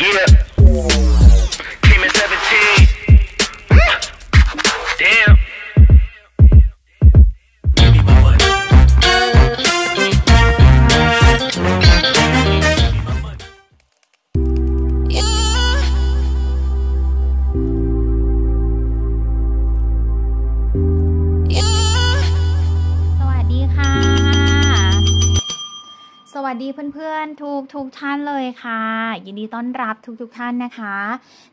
Yeah. ทุกๆท่านเลยค่ะ ยินดีต้อนรับทุกๆท่านนะคะ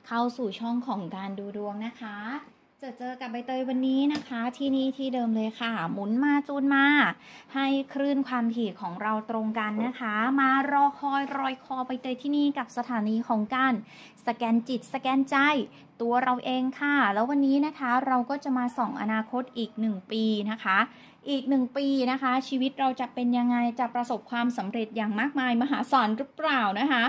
เข้าสู่ช่องของการดูดวงนะคะจะเจอกับใบเตยวันนี้นะคะ ที่นี่ที่เดิมเลยค่ะ หมุนมา จูนมา ให้คลื่นความถี่ของเราตรงกันนะคะ มารอคอยรอยคอใบเตยที่นี่กับสถานีของการสแกนจิตสแกนใจตัวเราเองค่ะ แล้ววันนี้นะคะเราก็จะมาส่องอนาคตอีก 1 ปีนะคะอีกหนึ่งปีนะคะชีวิตเราจะเป็นยังไง จะประสบความสำเร็จอย่างมากมายมหาศาลหรือเปล่านะคะ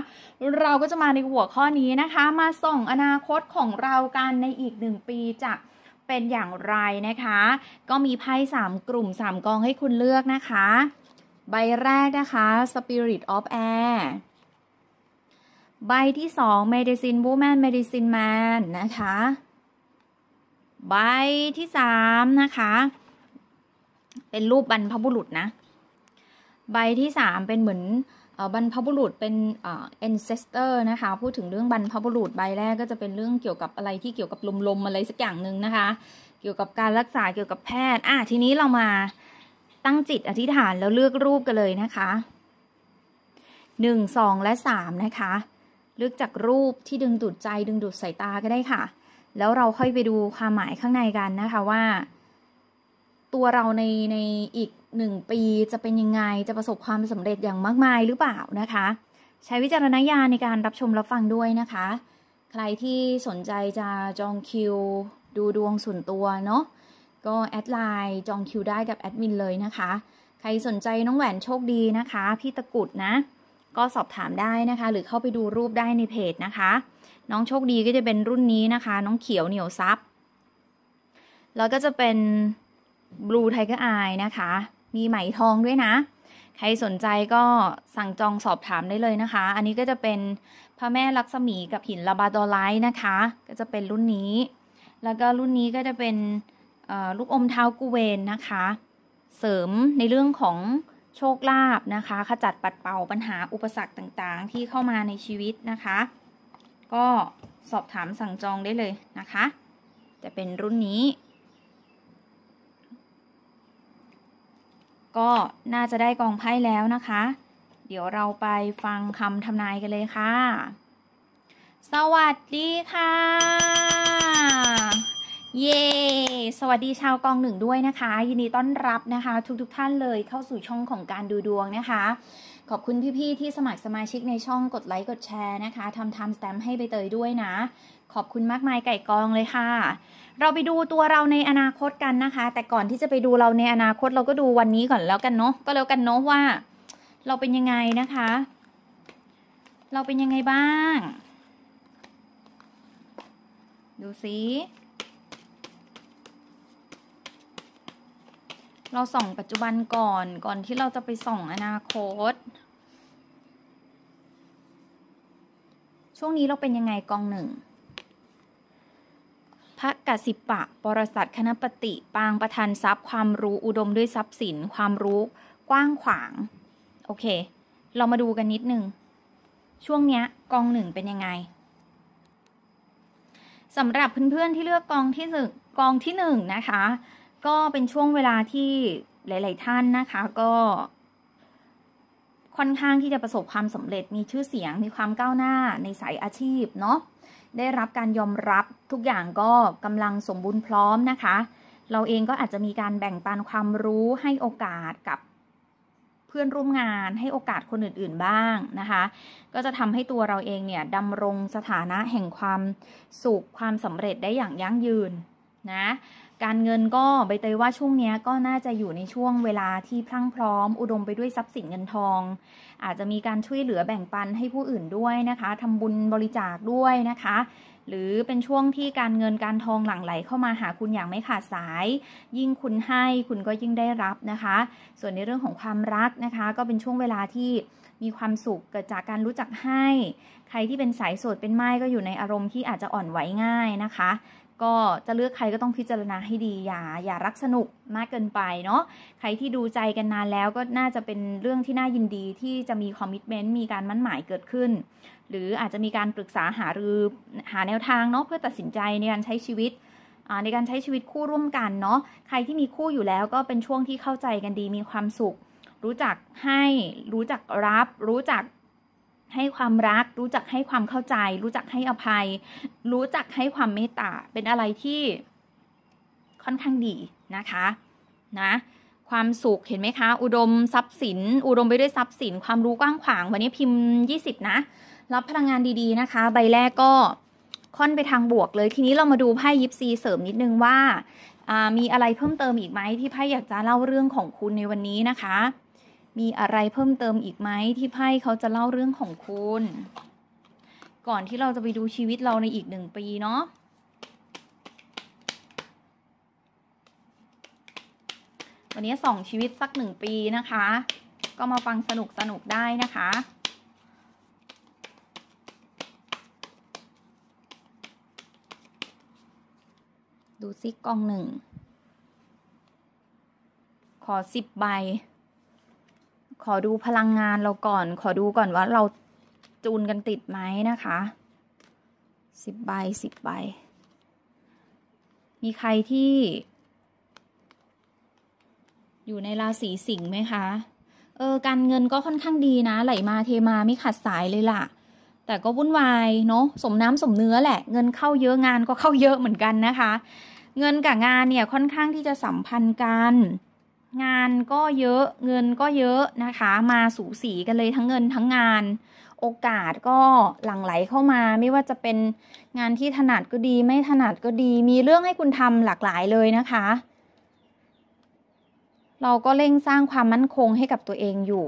เราก็จะมาในหัวข้อนี้นะคะ มาส่งอนาคตของเรากันในอีกหนึ่งปีจะเป็นอย่างไรนะคะ ก็มีไพ่สามกลุ่มสามกองให้คุณเลือกนะคะ ใบแรกนะคะ Spirit of Air ใบที่สอง Medicine Woman Medicine Man นะคะ ใบที่สามนะคะเป็นรูปบรรพบุรุษนะใบที่สามเป็นเหมือนบรรพบุรุษเป็นเอ็นเซสเตอร์นะคะ พูดถึงเรื่องบรรพบุรุษใบแรกก็จะเป็นเรื่องเกี่ยวกับอะไรที่เกี่ยวกับลมๆ อะไรสักอย่างหนึ่งนะคะ เกี่ยวกับการรักษาเกี่ยวกับแพทย์อ่ะทีนี้เรามาตั้งจิตอธิษฐานแล้วเลือกรูปกันเลยนะคะหนึ่งสองและสามนะคะ เลือกจากรูปที่ดึงดูดใจดึงดูดสายตาก็ได้ค่ะ แล้วเราค่อยไปดูความหมายข้างในกันนะคะว่าตัวเราในในอีกหนึ่งปีจะเป็นยังไง จะประสบความสำเร็จอย่างมากมายหรือเปล่านะคะ ใช้วิจารณญาณในการรับชมรับฟังด้วยนะคะ ใครที่สนใจจะจองคิวดูดวงส่วนตัวเนาะ ก็แอดไลน์จองคิวได้กับแอดมินเลยนะคะ ใครสนใจน้องแหวนโชคดีนะคะพี่ตะกุดนะ ก็สอบถามได้นะคะ หรือเข้าไปดูรูปได้ในเพจนะคะ น้องโชคดีก็จะเป็นรุ่นนี้นะคะ น้องเขียวเหนียวซับแล้วก็จะเป็นลูไทเกอร์อายนะคะ มีไหมทองด้วยนะ ใครสนใจก็สั่งจองสอบถามได้เลยนะคะ อันนี้ก็จะเป็น พระแม่ลักษมีกับ หินลาบาดอไลท์นะคะ ก็จะเป็นรุ่นนี้ แล้วก็ รุ่นนี้ก็จะเป็นลูกอมเท้ากูเวนนะคะ เสริมในเรื่องของโชคลาภนะคะ ขจัดปัดเป่าปัญหาอุปสรรคต่างๆ ที่เข้ามาในชีวิตนะคะ ก็สอบถามสั่งจองได้เลยนะคะ จะเป็นรุ่นนี้ก็น่าจะได้กองไพ่แล้วนะคะ เดี๋ยวเราไปฟังคำทำนายกันเลยค่ะ สวัสดีค่ะ เย้ สวัสดีชาวกองหนึ่งด้วยนะคะ ยินดีต้อนรับนะคะ ทุกๆทท่านเลยเข้าสู่ช่องของการดูดวงนะคะขอบคุณพี่ๆที่สมัครสมาชิกในช่องกดไลค์กดแชร์นะคะทำทำสเตมให้ใบเตยด้วยนะ ขอบคุณมากมายไก่กองเลยค่ะ เราไปดูตัวเราในอนาคตกันนะคะ แต่ก่อนที่จะไปดูเราในอนาคตเราก็ดูวันนี้ก่อนแล้วกันเนาะก็แล้วกันเนาะว่า เราเป็นยังไงนะคะ เราเป็นยังไงบ้าง ดูสิเราส่องปัจจุบันก่อน ก่อนที่เราจะไปส่องอนาคต ช่วงนี้เราเป็นยังไงกองหนึ่งพระกสิปะปรสัตคณปฏิปางประธานทรัพย์ความรู้อุดมด้วย ทรัพย์สินความรู้กว้างขวาง โอเค เรามาดูกันนิดนึงช่วงนี้กองหนึ่งเป็นยังไง สำหรับเพื่อนๆที่เลือกกองที่หนึ่งกองที่หนึ่งนะคะก็เป็นช่วงเวลาที่หลายๆ ท่านนะคะก็ ค่อนข้างที่จะประสบความสำเร็จมีชื่อเสียงมีความก้าวหน้าในสายอาชีพเนาะได้รับการยอมรับทุกอย่างก็กำลังสมบูรณ์พร้อมนะคะ เราเองก็อาจจะมีการแบ่งปันความรู้ให้โอกาสกับเพื่อนร่วมงาน ให้โอกาสคนอื่นๆบ้างนะคะ ก็จะทำให้ตัวเราเองเนี่ยดำรงสถานะแห่งความสุขความสำเร็จได้อย่างยั่งยืนนะการเงินก็ใบเตยว่าช่วงนี้ก็น่าจะอยู่ในช่วงเวลาที่พรั่งพร้อมอุดมไปด้วยทรัพย์สินเงินทอง อาจจะมีการช่วยเหลือแบ่งปันให้ผู้อื่นด้วยนะคะทำบุญบริจาคด้วยนะคะ หรือเป็นช่วงที่การเงินการทองหลั่งไหล เข้ามาหาคุณอย่างไม่ขาดสาย ยิ่งคุณให้คุณก็ยิ่งได้รับนะคะ ส่วนในเรื่องของความรักนะคะ ก็เป็นช่วงเวลาที่มีความสุขเกิดจากการรู้จักให้ ใครที่เป็นสายโสดเป็นไม้ก็อยู่ในอารมณ์ที่อาจจะอ่อนไหวง่ายนะคะก็จะเลือกใครก็ต้องพิจารณาให้ดีอย่าอย่ารักสนุกมากเกินไปเนาะใครที่ดูใจกันนานแล้วก็น่าจะเป็นเรื่องที่น่ายินดีที่จะมีคอมมิชเมนต์มีการมั่นหมายเกิดขึ้น หรืออาจจะมีการปรึกษาหารือหาแนวทางเนาะเพื่อตัดสินใจในการใช้ชีวิตในการใช้ชีวิตคู่ร่วมกันเนาะใครที่มีคู่อยู่แล้วก็เป็นช่วงที่เข้าใจกันดีมีความสุข รู้จักให้รู้จักรับ รู้จักให้ความรักรู้จักให้ความเข้าใจรู้จักให้อภัย รู้จักให้ความเมตตาเป็นอะไรที่ค่อนข้างดีนะคะนะความสุขเห็นไหมคะ อุดมทรัพย์สิน อุดมไปด้วยทรัพย์สิน ความรู้กว้างขวางวันนี้พิมพ์ 20 นะรับพลังงานดี ๆนะคะ ใบแรกก็ค่อนไปทางบวกเลยทีนี้เรามาดูไพ่ยิปซีเสริมนิดนึงว่าามีอะไรเพิ่มเติมอีกไหมที่ไพ่อยากจะเล่าเรื่องของคุณในวันนี้นะคะมีอะไรเพิ่มเติมอีกไหมที่ไพ่เขาจะเล่าเรื่องของคุณ ก่อนที่เราจะไปดูชีวิตเราในอีกหนึ่งปีเนาะวันนี้สองชีวิตสักหนึ่งปีนะคะ ก็มาฟังสนุกสนุกได้นะคะ ดูซิกองหนึ่งขอสิบใบขอดูพลังงานเราก่อน ขอดูก่อนว่าเราจูนกันติดไหมนะคะสิบใบสิบใบมีใครที่ อยู่ในราศีสิงห์ไหมคะเออการเงินก็ค่อนข้างดีนะ ไหลมาเทมาไม่ขาดสายเลยล่ะแต่ก็วุ่นวายเนาะสมน้ำสมเนื้อแหละเงินเข้าเยอะงานก็เข้าเยอะเหมือนกันนะคะ เงินกับงานเนี่ยค่อนข้างที่จะสัมพันธ์กันงานก็เยอะเงินก็เยอะนะคะ มาสูสีกันเลยทั้งเงินทั้งงาน โอกาสก็หลั่งไหลเข้ามาไม่ว่าจะเป็นงานที่ถนัดก็ดีไม่ถนัดก็ดี มีเรื่องให้คุณทำหลากหลายเลยนะคะ เราก็เร่งสร้างความมั่นคงให้กับตัวเองอยู่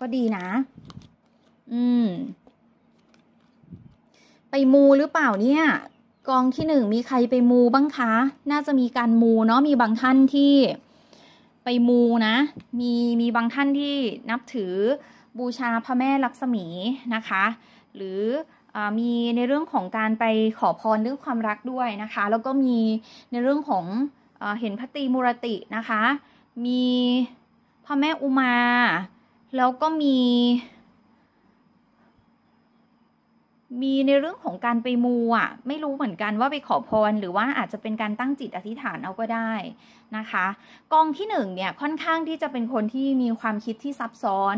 ก็ดีนะ อืมไปมูหรือเปล่าเนี่ยกองที่หนึ่งมีใครไปมูบ้างคะ น่าจะมีการมูเนาะ มีบาง ท่าน ที่ไปมู นะ มี มีบางท่าน ที่นับถือบูชา พระแม่ลักษมีนะคะ หรืออมีในเรื่องของการไปขอพรเรื่องความรักด้วย นะคะ แล้วก็มีในเรื่องของอเห็นพระตีมุรตินะคะ มี พระแม่อุมา แล้วก็มีมีในเรื่องของการไปมูอ่ะ ไม่รู้เหมือนกันว่าไปขอพรหรือว่าอาจจะเป็นการตั้งจิตอธิษฐานเอาก็ได้นะคะ กองที่หนึ่งเนี่ย ค่อนข้างที่จะเป็นคนที่มีความคิดที่ซับซ้อน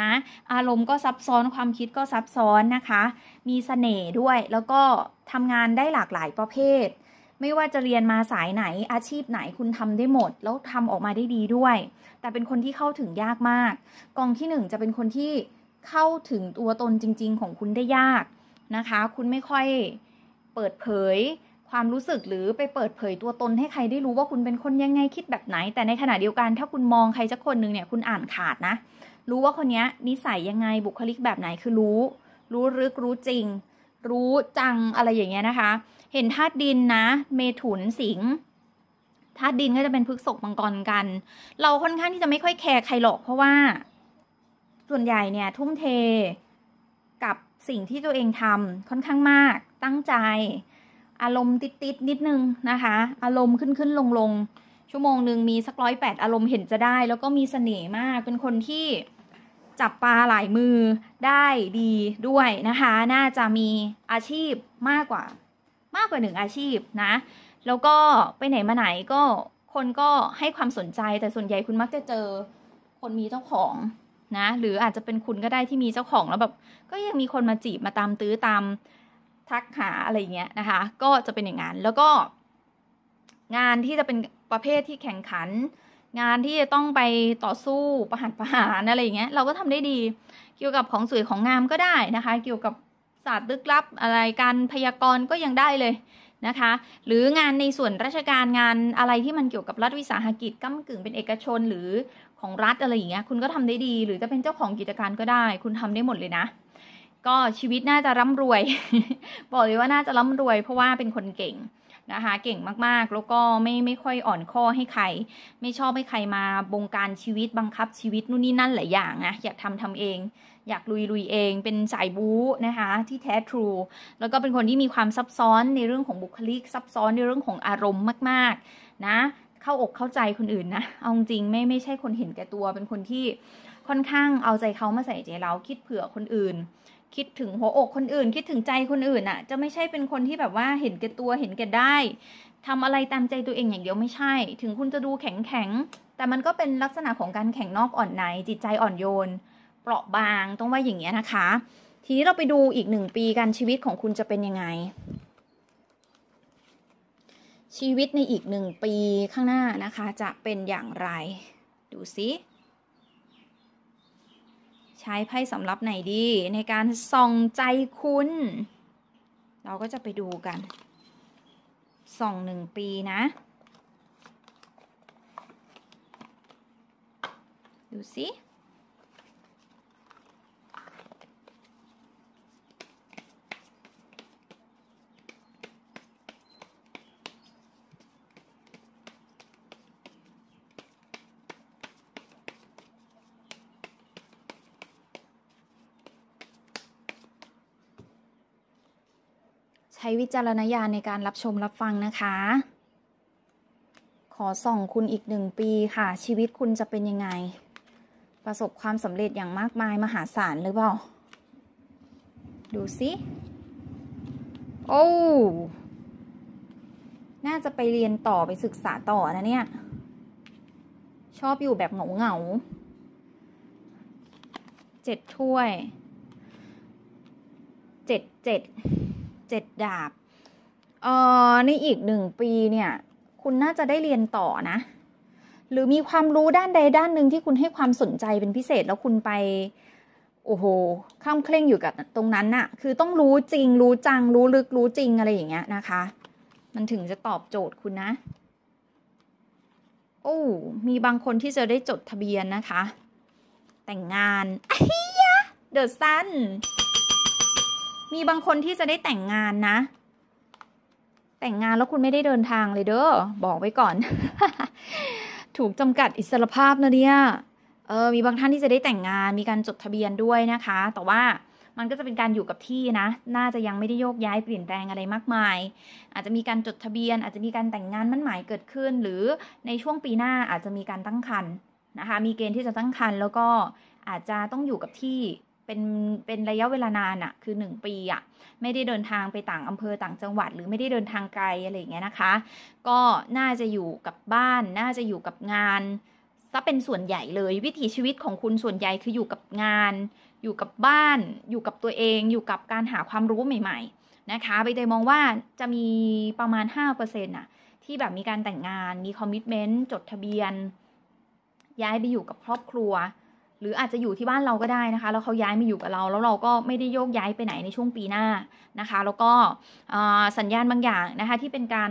นะอารมณ์ก็ซับซ้อนความคิดก็ซับซ้อนนะคะ มีสเสน่ห์ด้วย แล้วก็ทำงานได้หลากหลายประเภท ไม่ว่าจะเรียนมาสายไหนอาชีพไหนคุณทำได้หมด แล้วทำออกมาได้ดีด้วย แต่เป็นคนที่เข้าถึงยากมาก กองที่หนึ่งจะเป็นคนที่เข้าถึงตัวตนจริงๆ ของคุณได้ยากนะคะ คุณไม่ค่อยเปิดเผยความรู้สึกหรือไปเปิดเผยตัวตนให้ใครได้รู้ว่าคุณเป็นคนยังไงคิดแบบไหน แต่ในขณะเดียวกันถ้าคุณมองใครสักคนหนึ่งเนี่ย คุณอ่านขาดนะรู้ว่าคนนี้นิสัยยังไงบุคลิกแบบไหนคือรู้ รู้ลึกรู้จริง รู้จังอะไรอย่างเงี้ยนะคะเห็นธาตุดินนะ เมถุนสิงธาตุดินก็จะเป็นพฤกษกมังกรกัน เราค่อนข้างที่จะไม่ค่อยแคร์ใครหรอก เพราะว่าส่วนใหญ่เนี่ยทุ่มเทสิ่งที่ตัวเองทำค่อนข้างมากตั้งใจอารมณ์ติดติดนิดนึงนะคะ อารมณ์ขึ้นขึ้นลงลงชั่วโมงหนึ่งมีสักร้อยแปดอารมณ์เห็นจะได้ แล้วก็มีเสน่ห์มากเป็นคนที่จับปลาหลายมือได้ดีด้วยนะคะ น่าจะมีอาชีพมากกว่า มากกว่าหนึ่งอาชีพนะแล้วก็ไปไหนมาไหนก็คนก็ให้ความสนใจแต่ส่วนใหญ่คุณมักจะเจอคนมีเจ้าของนะหรืออาจจะเป็นคุณก็ได้ที่มีเจ้าของแล้วแบบก็ยังมีคนมาจีบมาตามตื้อตามทักหาอะไรเงี้ยนะคะ ก็จะเป็นอย่างนั้นแล้วก็ งานที่จะเป็นประเภทที่แข่งขัน งานที่จะต้องไปต่อสู้ประหัตประหารอะไรเงี้ยเราก็ทำได้ดี เกี่ยวกับของสวยของงามก็ได้นะคะเกี่ยวกับศาสตร์ลึกลับอะไรการพยากรณ์ก็ยังได้เลยนะคะ หรืองานในส่วนราชการงานอะไรที่มันเกี่ยวกับรัฐวิสาหกิจก้ากึ่งเป็นเอกชนหรือของรัฐอะไรอย่างเงี้ยคุณก็ทำได้ดี หรือจะเป็นเจ้าของกิจการก็ได้ คุณทำได้หมดเลยนะ ก็ชีวิตน่าจะร่ำรวย บอกเลยว่าน่าจะร่ำรวยเพราะว่าเป็นคนเก่งนะคะเก่งมากๆ แล้วก็ไม่ไม่ค่อยอ่อนข้อให้ใคร ไม่ชอบให้ใครมาบงการชีวิตบังคับชีวิต นู่นนี่นั่นหลายอย่างนะอยากทำทำเอง อยากลุยลุยเอง เป็นสายบู๊นะคะที่แท้ทรูแล้วก็เป็นคนที่มีความซับซ้อนในเรื่องของบุคลิกซับซ้อนในเรื่องของอารมณ์มาก ๆนะเข้าอกเข้าใจคนอื่นนะเอาจริงไม่ไม่ใช่คนเห็นแก่ตัว เป็นคนที่ค่อนข้างเอาใจเขามาใส่ใจเราคิดเผื่อคนอื่น คิดถึงหัวอกคนอื่น คิดถึงใจคนอื่นอะ่ะจะไม่ใช่เป็นคนที่แบบว่าเห็นแก่ตัวเห็นแก่ได้ ทำอะไรตามใจตัวเองอย่างเดียวไม่ใช่ ถึงคุณจะดูแข็งแข็งแต่มันก็เป็นลักษณะของการแข่งนอกอ่อนในจิตใจอ่อนโยน เปราะบางต้องว่าอย่างเงี้ยนะคะ ทีนี้เราไปดูอีกหนึ่งปีการชีวิตของคุณจะเป็นยังไงชีวิตในอีกหนึ่งปีข้างหน้านะคะจะเป็นอย่างไร ดูสิ ใช้ไพ่สำรับไหนดีในการส่องใจคุณ เราก็จะไปดูกัน ส่องหนึ่งปีนะ ดูสิวิจารณญาณในการรับชมรับฟังนะคะ ขอส่องคุณอีกหนึ่งปีค่ะชีวิตคุณจะเป็นยังไง ประสบความสำเร็จอย่างมากมาย มหาศาลหรือเปล่า ดูสิ โอ้น่าจะไปเรียนต่อไปศึกษาต่อนะเนี่ยชอบอยู่แบบเหงาเหงาเจ็ดถ้วยเจ็ดเจ็ดเจ็ดดาบ เอ่อ ในอีกหนึ่งปีเนี่ย คุณน่าจะได้เรียนต่อนะ หรือมีความรู้ด้านใดด้านหนึ่งที่คุณให้ความสนใจเป็นพิเศษแล้วคุณไป โอ้โหข้ามเคร่งอยู่กับตรงนั้นน่ะคือต้องรู้จริง รู้จัง รู้ลึกรู้จริง อะไรอย่างเงี้ยนะคะ มันถึงจะตอบโจทย์คุณนะ โอ้มีบางคนที่จะได้จดทะเบียนนะคะ แต่งงานอ้ยะเดอะซันมีบางคนที่จะได้แต่งงานนะ แต่งงานแล้วคุณไม่ได้เดินทางเลยเด้อบอกไว้ก่อน ถูกจำกัดอิสรภาพนะเนี่ยเออมีบางท่านที่จะได้แต่งงานมีการจดทะเบียนด้วยนะคะ แต่ว่ามันก็จะเป็นการอยู่กับที่นะ น่าจะยังไม่ได้โยกย้ายเปลี่ยนแปลงอะไรมากมาย อาจจะมีการจดทะเบียน อาจจะมีการแต่งงานมั่นหมายเกิดขึ้น หรือในช่วงปีหน้าอาจจะมีการตั้งครรภ์นะคะมีเกณฑ์ที่จะตั้งครรภ์แล้วก็อาจจะต้องอยู่กับที่เป็น เป็นระยะเวลานานอะคือ 1 ปีอะไม่ได้เดินทางไปต่างอำเภอต่างจังหวัด หรือไม่ได้เดินทางไกล อะไรอย่างเงี้ยนะคะ ก็น่าจะอยู่กับบ้าน น่าจะอยู่กับงานซะเป็นส่วนใหญ่เลย วิถีชีวิตของคุณส่วนใหญ่คืออยู่กับงาน อยู่กับบ้าน อยู่กับตัวเองอยู่กับการหาความรู้ใหม่ๆ นะคะไปเตยมองว่าจะมีประมาณ5%นต่ะ ที่แบบมีการแต่งงานมีคอมมิชเมนต์จดทะเบียน ย้ายไปอยู่กับครอบครัวหรืออาจจะอยู่ที่บ้านเราก็ได้นะคะ แล้วเขาย้ายมาอยู่กับเรา แล้วเราก็ไม่ได้โยกย้ายไปไหนในช่วงปีหน้านะคะ แล้วก็สัญญาณบางอย่างนะคะ ที่เป็นการ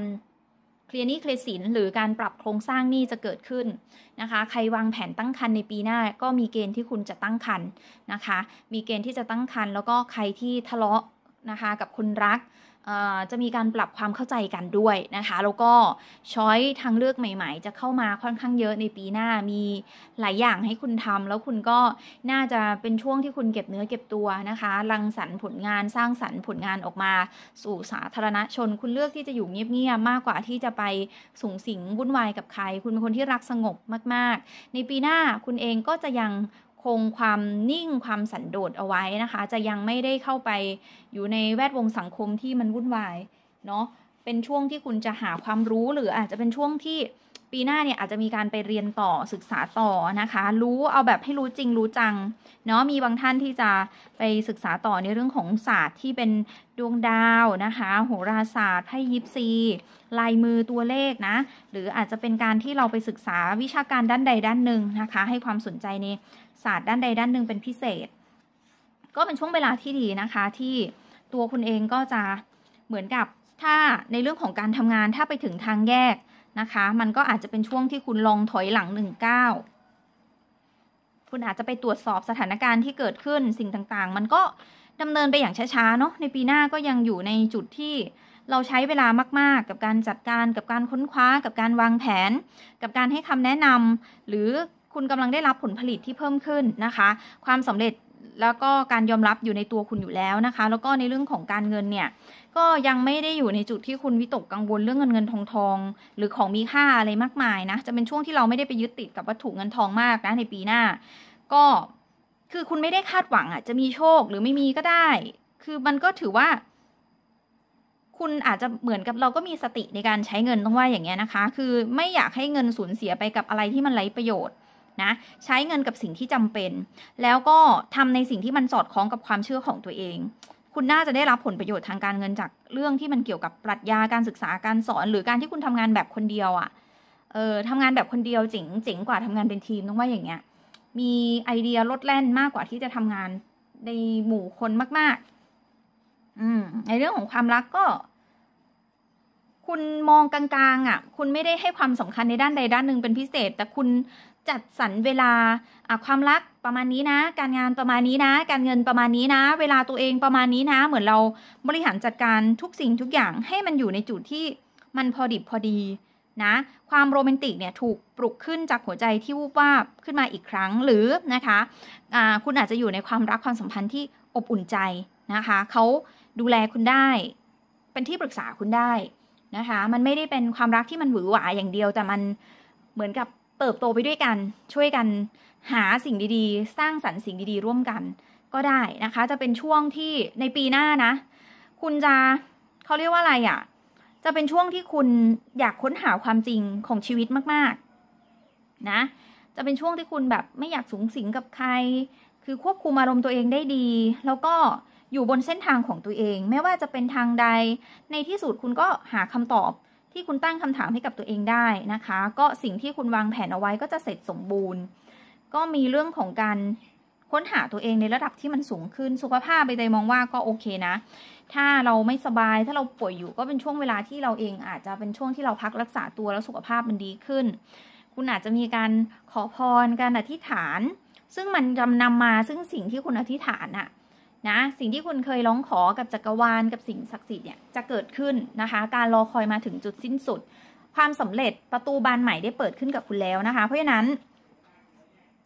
เคลียร์นี้เคลียร์สิน หรือการปรับโครงสร้างหนี้จะเกิดขึ้นนะคะ ใครวางแผนตั้งคันในปีหน้า ก็มีเกณฑ์ที่คุณจะตั้งคันนะคะ มีเกณฑ์ที่จะตั้งคันแล้วก็ใครที่ทะเลาะนะคะกับคนรักจะมีการปรับความเข้าใจกันด้วยนะคะ แล้วก็ช้อยทางเลือกใหม่ ๆ จะเข้ามาค่อนข้างเยอะในปีหน้า มีหลายอย่างให้คุณทำแล้วคุณก็น่าจะเป็นช่วงที่คุณเก็บเนื้อเก็บตัวนะคะ รังสรรผลงานสร้างสรรผลงานออกมา สู่สาธารณชน คุณเลือกที่จะอยู่เงียบๆมากกว่าที่จะไปสูงสิงวุ่นวายกับใคร คุณเป็นคนที่รักสงบมากๆ ในปีหน้าคุณเองก็จะยังคงความนิ่งความสันโดษเอาไว้นะคะ จะยังไม่ได้เข้าไปอยู่ในแวดวงสังคมที่มันวุ่นวายเนาะ เป็นช่วงที่คุณจะหาความรู้หรืออาจจะเป็นช่วงที่ปีหน้าเนี่ยอาจจะมีการไปเรียนต่อศึกษาต่อนะคะ รู้เอาแบบให้รู้จริงรู้จัง เนาะ มีบางท่านที่จะไปศึกษาต่อในเรื่องของศาสตร์ที่เป็นดวงดาวนะคะ โหราศาสตร์ไพ่ยิปซี ลายมือตัวเลขนะ หรืออาจจะเป็นการที่เราไปศึกษาวิชาการด้านใดด้านหนึ่งนะคะ ให้ความสนใจในศาสตร์ด้านใดด้านหนึ่งเป็นพิเศษ ก็เป็นช่วงเวลาที่ดีนะคะ ที่ตัวคุณเองก็จะเหมือนกับถ้าในเรื่องของการทำงานถ้าไปถึงทางแยกนะคะ มันก็อาจจะเป็นช่วงที่คุณลองถอยหลังหนึ่งก้าว คุณอาจจะไปตรวจสอบสถานการณ์ที่เกิดขึ้นสิ่งต่างๆ มันก็ดำเนินไปอย่างช้าๆเนาะ ในปีหน้าก็ยังอยู่ในจุดที่เราใช้เวลามากๆ กับการจัดการ กับการค้นคว้า กับการวางแผน กับการให้คำแนะนำ หรือคุณกำลังได้รับผลผลิตที่เพิ่มขึ้นนะคะ ความสำเร็จแล้วก็การยอมรับอยู่ในตัวคุณอยู่แล้วนะคะ แล้วก็ในเรื่องของการเงินเนี่ย ก็ยังไม่ได้อยู่ในจุดที่คุณวิตกกังวลเรื่องเงินเงินทองทองหรือของมีค่าอะไรมากมายนะ จะเป็นช่วงที่เราไม่ได้ไปยึดติดกับวัตถุเงินทองมากนะในปีหน้า ก็คือคุณไม่ได้คาดหวังอ่ะ จะมีโชคหรือไม่มีก็ได้ คือมันก็ถือว่า คุณอาจจะเหมือนกับเราก็มีสติในการใช้เงินต้องว่าอย่างเงี้ยนะคะ คือไม่อยากให้เงินสูญเสียไปกับอะไรที่มันไร้ประโยชน์นะ ใช้เงินกับสิ่งที่จำเป็น แล้วก็ทำในสิ่งที่มันสอดคล้องกับความเชื่อของตัวเอง คุณน่าจะได้รับผลประโยชน์ทางการเงินจากเรื่องที่มันเกี่ยวกับปรัชญาการศึกษาการสอน หรือการที่คุณทำงานแบบคนเดียวอะ่ะ เออทำงานแบบคนเดียวเจ๋งเจ๋งกว่า ทำงานเป็นทีมต้องว่าอย่างเงี้ย มีไอเดียลดแล่นมากกว่าที่จะทำงานในหมู่คนมาก ๆ อืม ในเรื่องของความรักก็ คุณมองกลาง ๆอะ่ะ คุณไม่ได้ให้ความสำคัญในด้านใดด้านหนึ่งเป็นพิเศษ แต่คุณจัดสรรเวลาความรักประมาณนี้ นะ การงานประมาณนี้นะการเงินประมาณนี้นะ เวลาตัวเองประมาณนี้นะ เหมือนเราบริหารจัดการทุกสิ่งทุกอย่างให้มันอยู่ในจุดที่มันพอดิบพอดี นะ ความโรแมนติกเนี่ย ถูกปลุกขึ้นจากหัวใจที่วูบวาบขึ้นมาอีกครั้งหรือนะคะะคุณอาจจะอยู่ในความรักความสัมพันธ์ที่อบอุ่นใจนะคะเขาดูแลคุณได้เป็นที่ปรึกษาคุณได้นะคะ มันไม่ได้เป็นความรักที่มันหวือหวาอย่างเดียวแต่มันเหมือนกับเติบโตไปด้วยกันช่วยกันหาสิ่งดีๆ สร้างสรรค์สิ่งดีๆ ร่วมกัน ก็ได้นะคะจะเป็นช่วงที่ในปีหน้านะ คุณจะเขาเรียกว่าอะไรอะ่ะจะเป็นช่วงที่คุณอยากค้นหาความจริงของชีวิตมากๆนะจะเป็นช่วงที่คุณแบบไม่อยากสูงสิงกับใคร คือควบคุมอารมณ์ตัวเองได้ดี แล้วก็อยู่บนเส้นทางของตัวเองไม่ว่าจะเป็นทางใดในที่สุดคุณก็หาคำตอบที่คุณตั้งคำถามให้กับตัวเองได้นะคะ ก็สิ่งที่คุณวางแผนเอาไว้ก็จะเสร็จสมบูรณ์ ก็มีเรื่องของการค้นหาตัวเองในระดับที่มันสูงขึ้น สุขภาพไปใจมองว่าก็โอเคนะ ถ้าเราไม่สบายถ้าเราป่วยอยู่ก็เป็นช่วงเวลาที่เราเองอาจจะเป็นช่วงที่เราพักรักษาตัวแล้วสุขภาพมันดีขึ้น คุณอาจจะมีการขอพร การอธิษฐาน ซึ่งมันจำนำมา ซึ่งสิ่งที่คุณอธิษฐานอะนะสิ่งที่คุณเคยร้องขอกับจักรวาล กับสิ่งศักดิ์สิทธิ์เนี่ยจะเกิดขึ้นนะคะ การรอคอยมาถึงจุดสิ้นสุด ความสำเร็จประตูบานใหม่ได้เปิดขึ้นกับคุณแล้วนะคะ เพราะฉะนั้น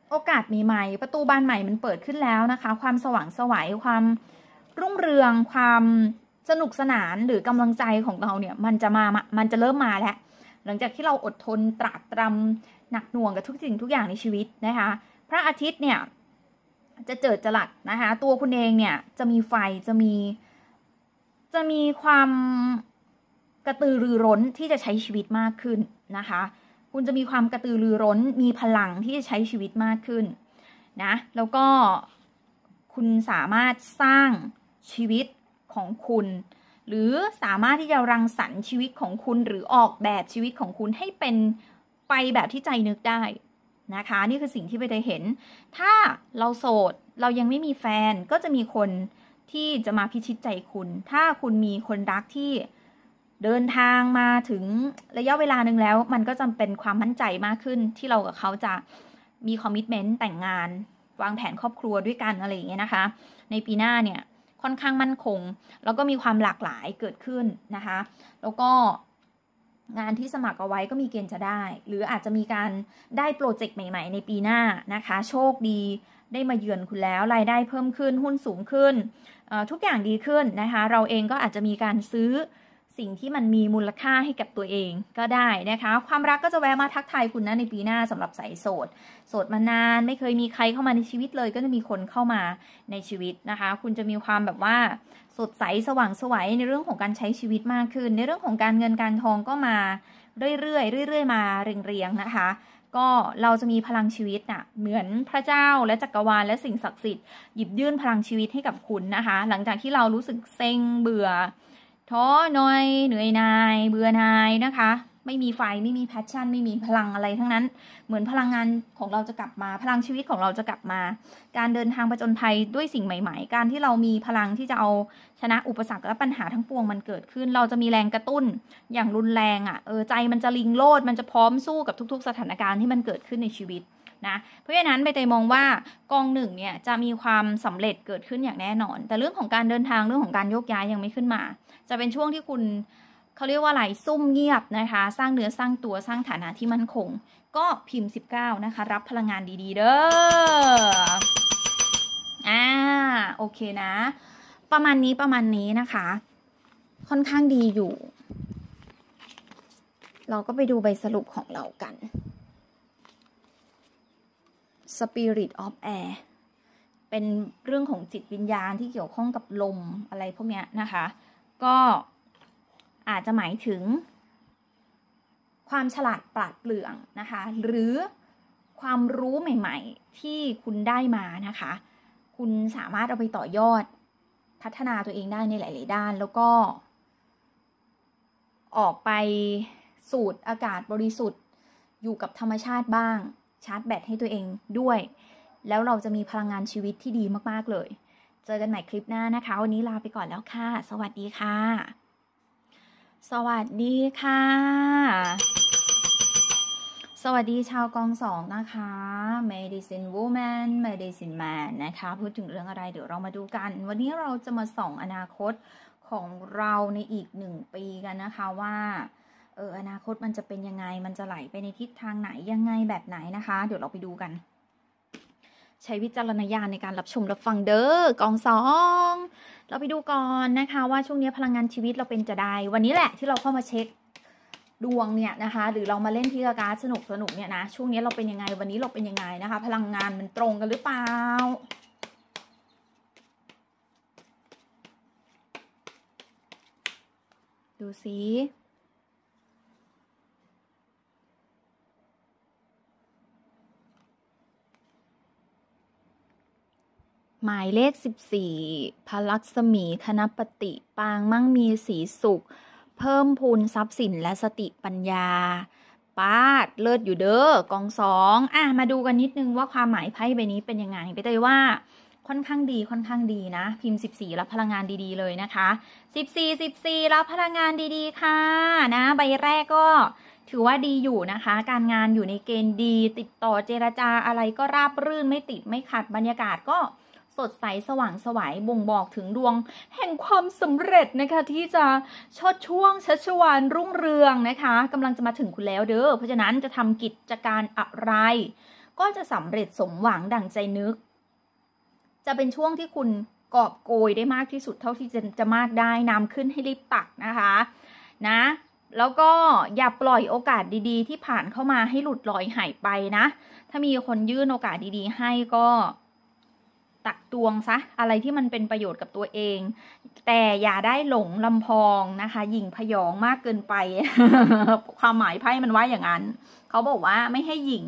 โอกาสมีใหม่ประตูบานใหม่มันเปิดขึ้นแล้วนะคะ ความสว่างสวยความรุ่งเรือง ความสนุกสนานหรือกำลังใจของเราเนี่ยมันจะมามันจะเริ่มมาแล้ว หลังจากที่เราอดทนตรากตรำหนักหน่วงกับทุกสิ่งทุกอย่างในชีวิตนะคะ พระอาทิตย์เนี่ยจะเจิดจรัสนะคะตัวคุณเองเนี่ยจะมีไฟจะมีจะมีความกระตือรือร้นที่จะใช้ชีวิตมากขึ้นนะคะคุณจะมีความกระตือรือร้นมีพลังที่จะใช้ชีวิตมากขึ้นนะแล้วก็คุณสามารถสร้างชีวิตของคุณหรือสามารถที่จะรังสรรค์ชีวิตของคุณหรือออกแบบชีวิตของคุณให้เป็นไปแบบที่ใจนึกได้นะคะนี่คือสิ่งที่ไปได้เห็น ถ้าเราโสดเรายังไม่มีแฟนก็จะมีคนที่จะมาพิชิตใจคุณ ถ้าคุณมีคนรักที่เดินทางมาถึงระยะเวลาหนึ่งแล้วมันก็จำเป็นความมั่นใจมากขึ้นที่เรากับเขาจะมีคอมมิชเมนต์แต่งงาน วางแผนครอบครัวด้วยกัน อะไร อย่างเงี้ยนะคะ ในปีหน้าเนี่ยค่อนข้างมั่นคงแล้วก็มีความหลากหลายเกิดขึ้นนะคะ แล้วก็งานที่สมัครเอาไว้ก็มีเกณฑ์จะได้ หรืออาจจะมีการได้โปรเจกต์ใหม่ ๆ ในปีหน้านะคะ โชคดีได้มาเยือนคุณแล้วรายได้เพิ่มขึ้น หุ้นสูงขึ้นทุกอย่างดีขึ้นนะคะ เราเองก็อาจจะมีการซื้อสิ่งที่มันมีมูลค่าให้กับตัวเองก็ได้นะคะ ความรักก็จะแวะมาทักทายคุณนะในปีหน้าสำหรับสายโสดโสดมานานไม่เคยมีใครเข้ามาในชีวิตเลย ก็จะมีคนเข้ามาในชีวิตนะคะ คุณจะมีความแบบว่าสดใสสว่างสวัยในเรื่องของการใช้ชีวิตมากขึ้น ในเรื่องของการเงินการทองก็มา เรื่อยๆเรื่อยๆมาเรียงๆนะคะ ก็เราจะมีพลังชีวิตน่ะเหมือนพระเจ้าและจักรวาลและสิ่งศักดิ์สิทธิ์หยิบยื่นพลังชีวิตให้กับคุณนะคะ หลังจากที่เรารู้สึกเซ็งเบื่อท้อน่อย เหนื่อยนาย เบื่อนายนะคะไม่มี ไฟ ไม่มีแพชชั่นไม่มีพลังอะไรทั้งนั้น เหมือนพลังงานของเราจะกลับมาพลังชีวิตของเราจะกลับมา การเดินทางประจนภัยด้วยสิ่งใหม่ ๆ การที่เรามีพลังที่จะเอาชนะอุปสรรคและปัญหาทั้งปวงมันเกิดขึ้น เราจะมีแรงกระตุ้นอย่างรุนแรงอะ่ะเออใจมันจะลิงโลดมันจะพร้อมสู้กับทุกๆสถานการณ์ที่มันเกิดขึ้นในชีวิตนะ เพราะฉะนั้นใบเตยมองว่ากองหนึ่งเนี่ยจะมีความสำเร็จเกิดขึ้นอย่างแน่นอน แต่เรื่องของการเดินทางเรื่องของการโยกย้ายยังไม่ขึ้นมา จะเป็นช่วงที่คุณเขาเรียกว่าอะไรซุ่มเงียบนะคะ สร้างเนื้อ สร้างตัวสร้างฐานะที่มั่นคง ก็พิมพ์ 19 นะคะ รับพลังงานดีๆเด้ออ่า โอเคนะ ประมาณนี้ประมาณนี้นะคะ ค่อนข้างดีอยู่ เราก็ไปดูใบสรุปของเรากัน Spirit of Air เป็นเรื่องของจิตวิญญาณที่เกี่ยวข้องกับลมอะไรพวกเนี้ยนะคะ ก็อาจจะหมายถึง ความฉลาดปราดเปรื่องนะคะ หรือความรู้ใหม่ๆ ที่คุณได้มานะคะ คุณสามารถเอาไปต่อยอดพัฒนาตัวเองได้ในหลายๆด้าน แล้วก็ ออกไปสูดอากาศบริสุทธิ์ อยู่กับธรรมชาติบ้างชาร์จแบตให้ตัวเองด้วย แล้วเราจะมีพลังงานชีวิตที่ดีมากๆเลย เจอกันใหม่คลิปหน้านะคะ วันนี้ลาไปก่อนแล้วค่ะ สวัสดีค่ะสวัสดีค่ะ สวัสดีชาวกองสองนะคะ medicine woman medicine man นะคะพูดถึงเรื่องอะไรเดี๋ยวเรามาดูกัน วันนี้เราจะมาส่องอนาคตของเราในอีกหนึ่งปีกันนะคะว่าเอออนาคตมันจะเป็นยังไง มันจะไหลไปในทิศทางไหน ยังไง แบบไหนนะคะ เดี๋ยวเราไปดูกัน ใช้วิจารณญาณในการรับชมรับฟังเด้อกองสองเราไปดูก่อนนะคะว่าช่วงนี้พลังงานชีวิตเราเป็นจะได้ วันนี้แหละที่เราเข้ามาเช็คดวงเนี่ยนะคะ หรือเรามาเล่นทีะการ์สนุกสนุกเนี่ยนะช่วงนี้เราเป็นยังไง วันนี้เราเป็นยังไงนะคะ พลังงานมันตรงกันหรือเปล่าดูสิหมายเลข 14พระลักษมีคณปฏิปางมั่งมีสีสุข เพิ่มพูนทรัพย์สินและสติปัญญา ปาด เลิศอยู่เด้อกองสองอ่ะมาดูกันนิดนึงว่าความหมายไพ่ใบนี้เป็นยังไงไปเตยว่าค่อนข้างดีค่อนข้างดีนะ พิมพ์ 14 รับพลังงานดี ๆ เลยนะคะ 14 14 รับพลังงานดี ๆ ค่ะ นะ ใบแรกก็ ถือว่าดีอยู่นะคะ การงานอยู่ในเกณฑ์ดีติดต่อเจรจาอะไรก็ราบรื่นไม่ติดไม่ขัดบรรยากาศก็สดใสสว่างสวายบ่งบอกถึงดวงแห่งความสำเร็จนะคะที่จะชดช่วงชัชวานรุ่งเรืองนะคะกำลังจะมาถึงคุณแล้วเด้อเพราะฉะนั้นจะทำกิจการอะไร ก็จะสำเร็จสมหวังดั่งใจนึก จะเป็นช่วงที่คุณกอบโกยได้มากที่สุดเท่าที่จะจะมากได้น้ำขึ้นให้รีบตักนะคะนะแล้วก็อย่าปล่อยโอกาสดีๆ ที่ผ่านเข้ามาให้หลุดลอยหายไปนะ ถ้ามีคนยื่นโอกาสดี ๆ ให้ก็ตักตวงซะ อะไรที่มันเป็นประโยชน์กับตัวเอง แต่อย่าได้หลงลำพองนะคะหยิ่งพยองมากเกินไป ความหมายไพ่มันว่าอย่างนั้น เขาบอกว่าไม่ให้หยิ่ง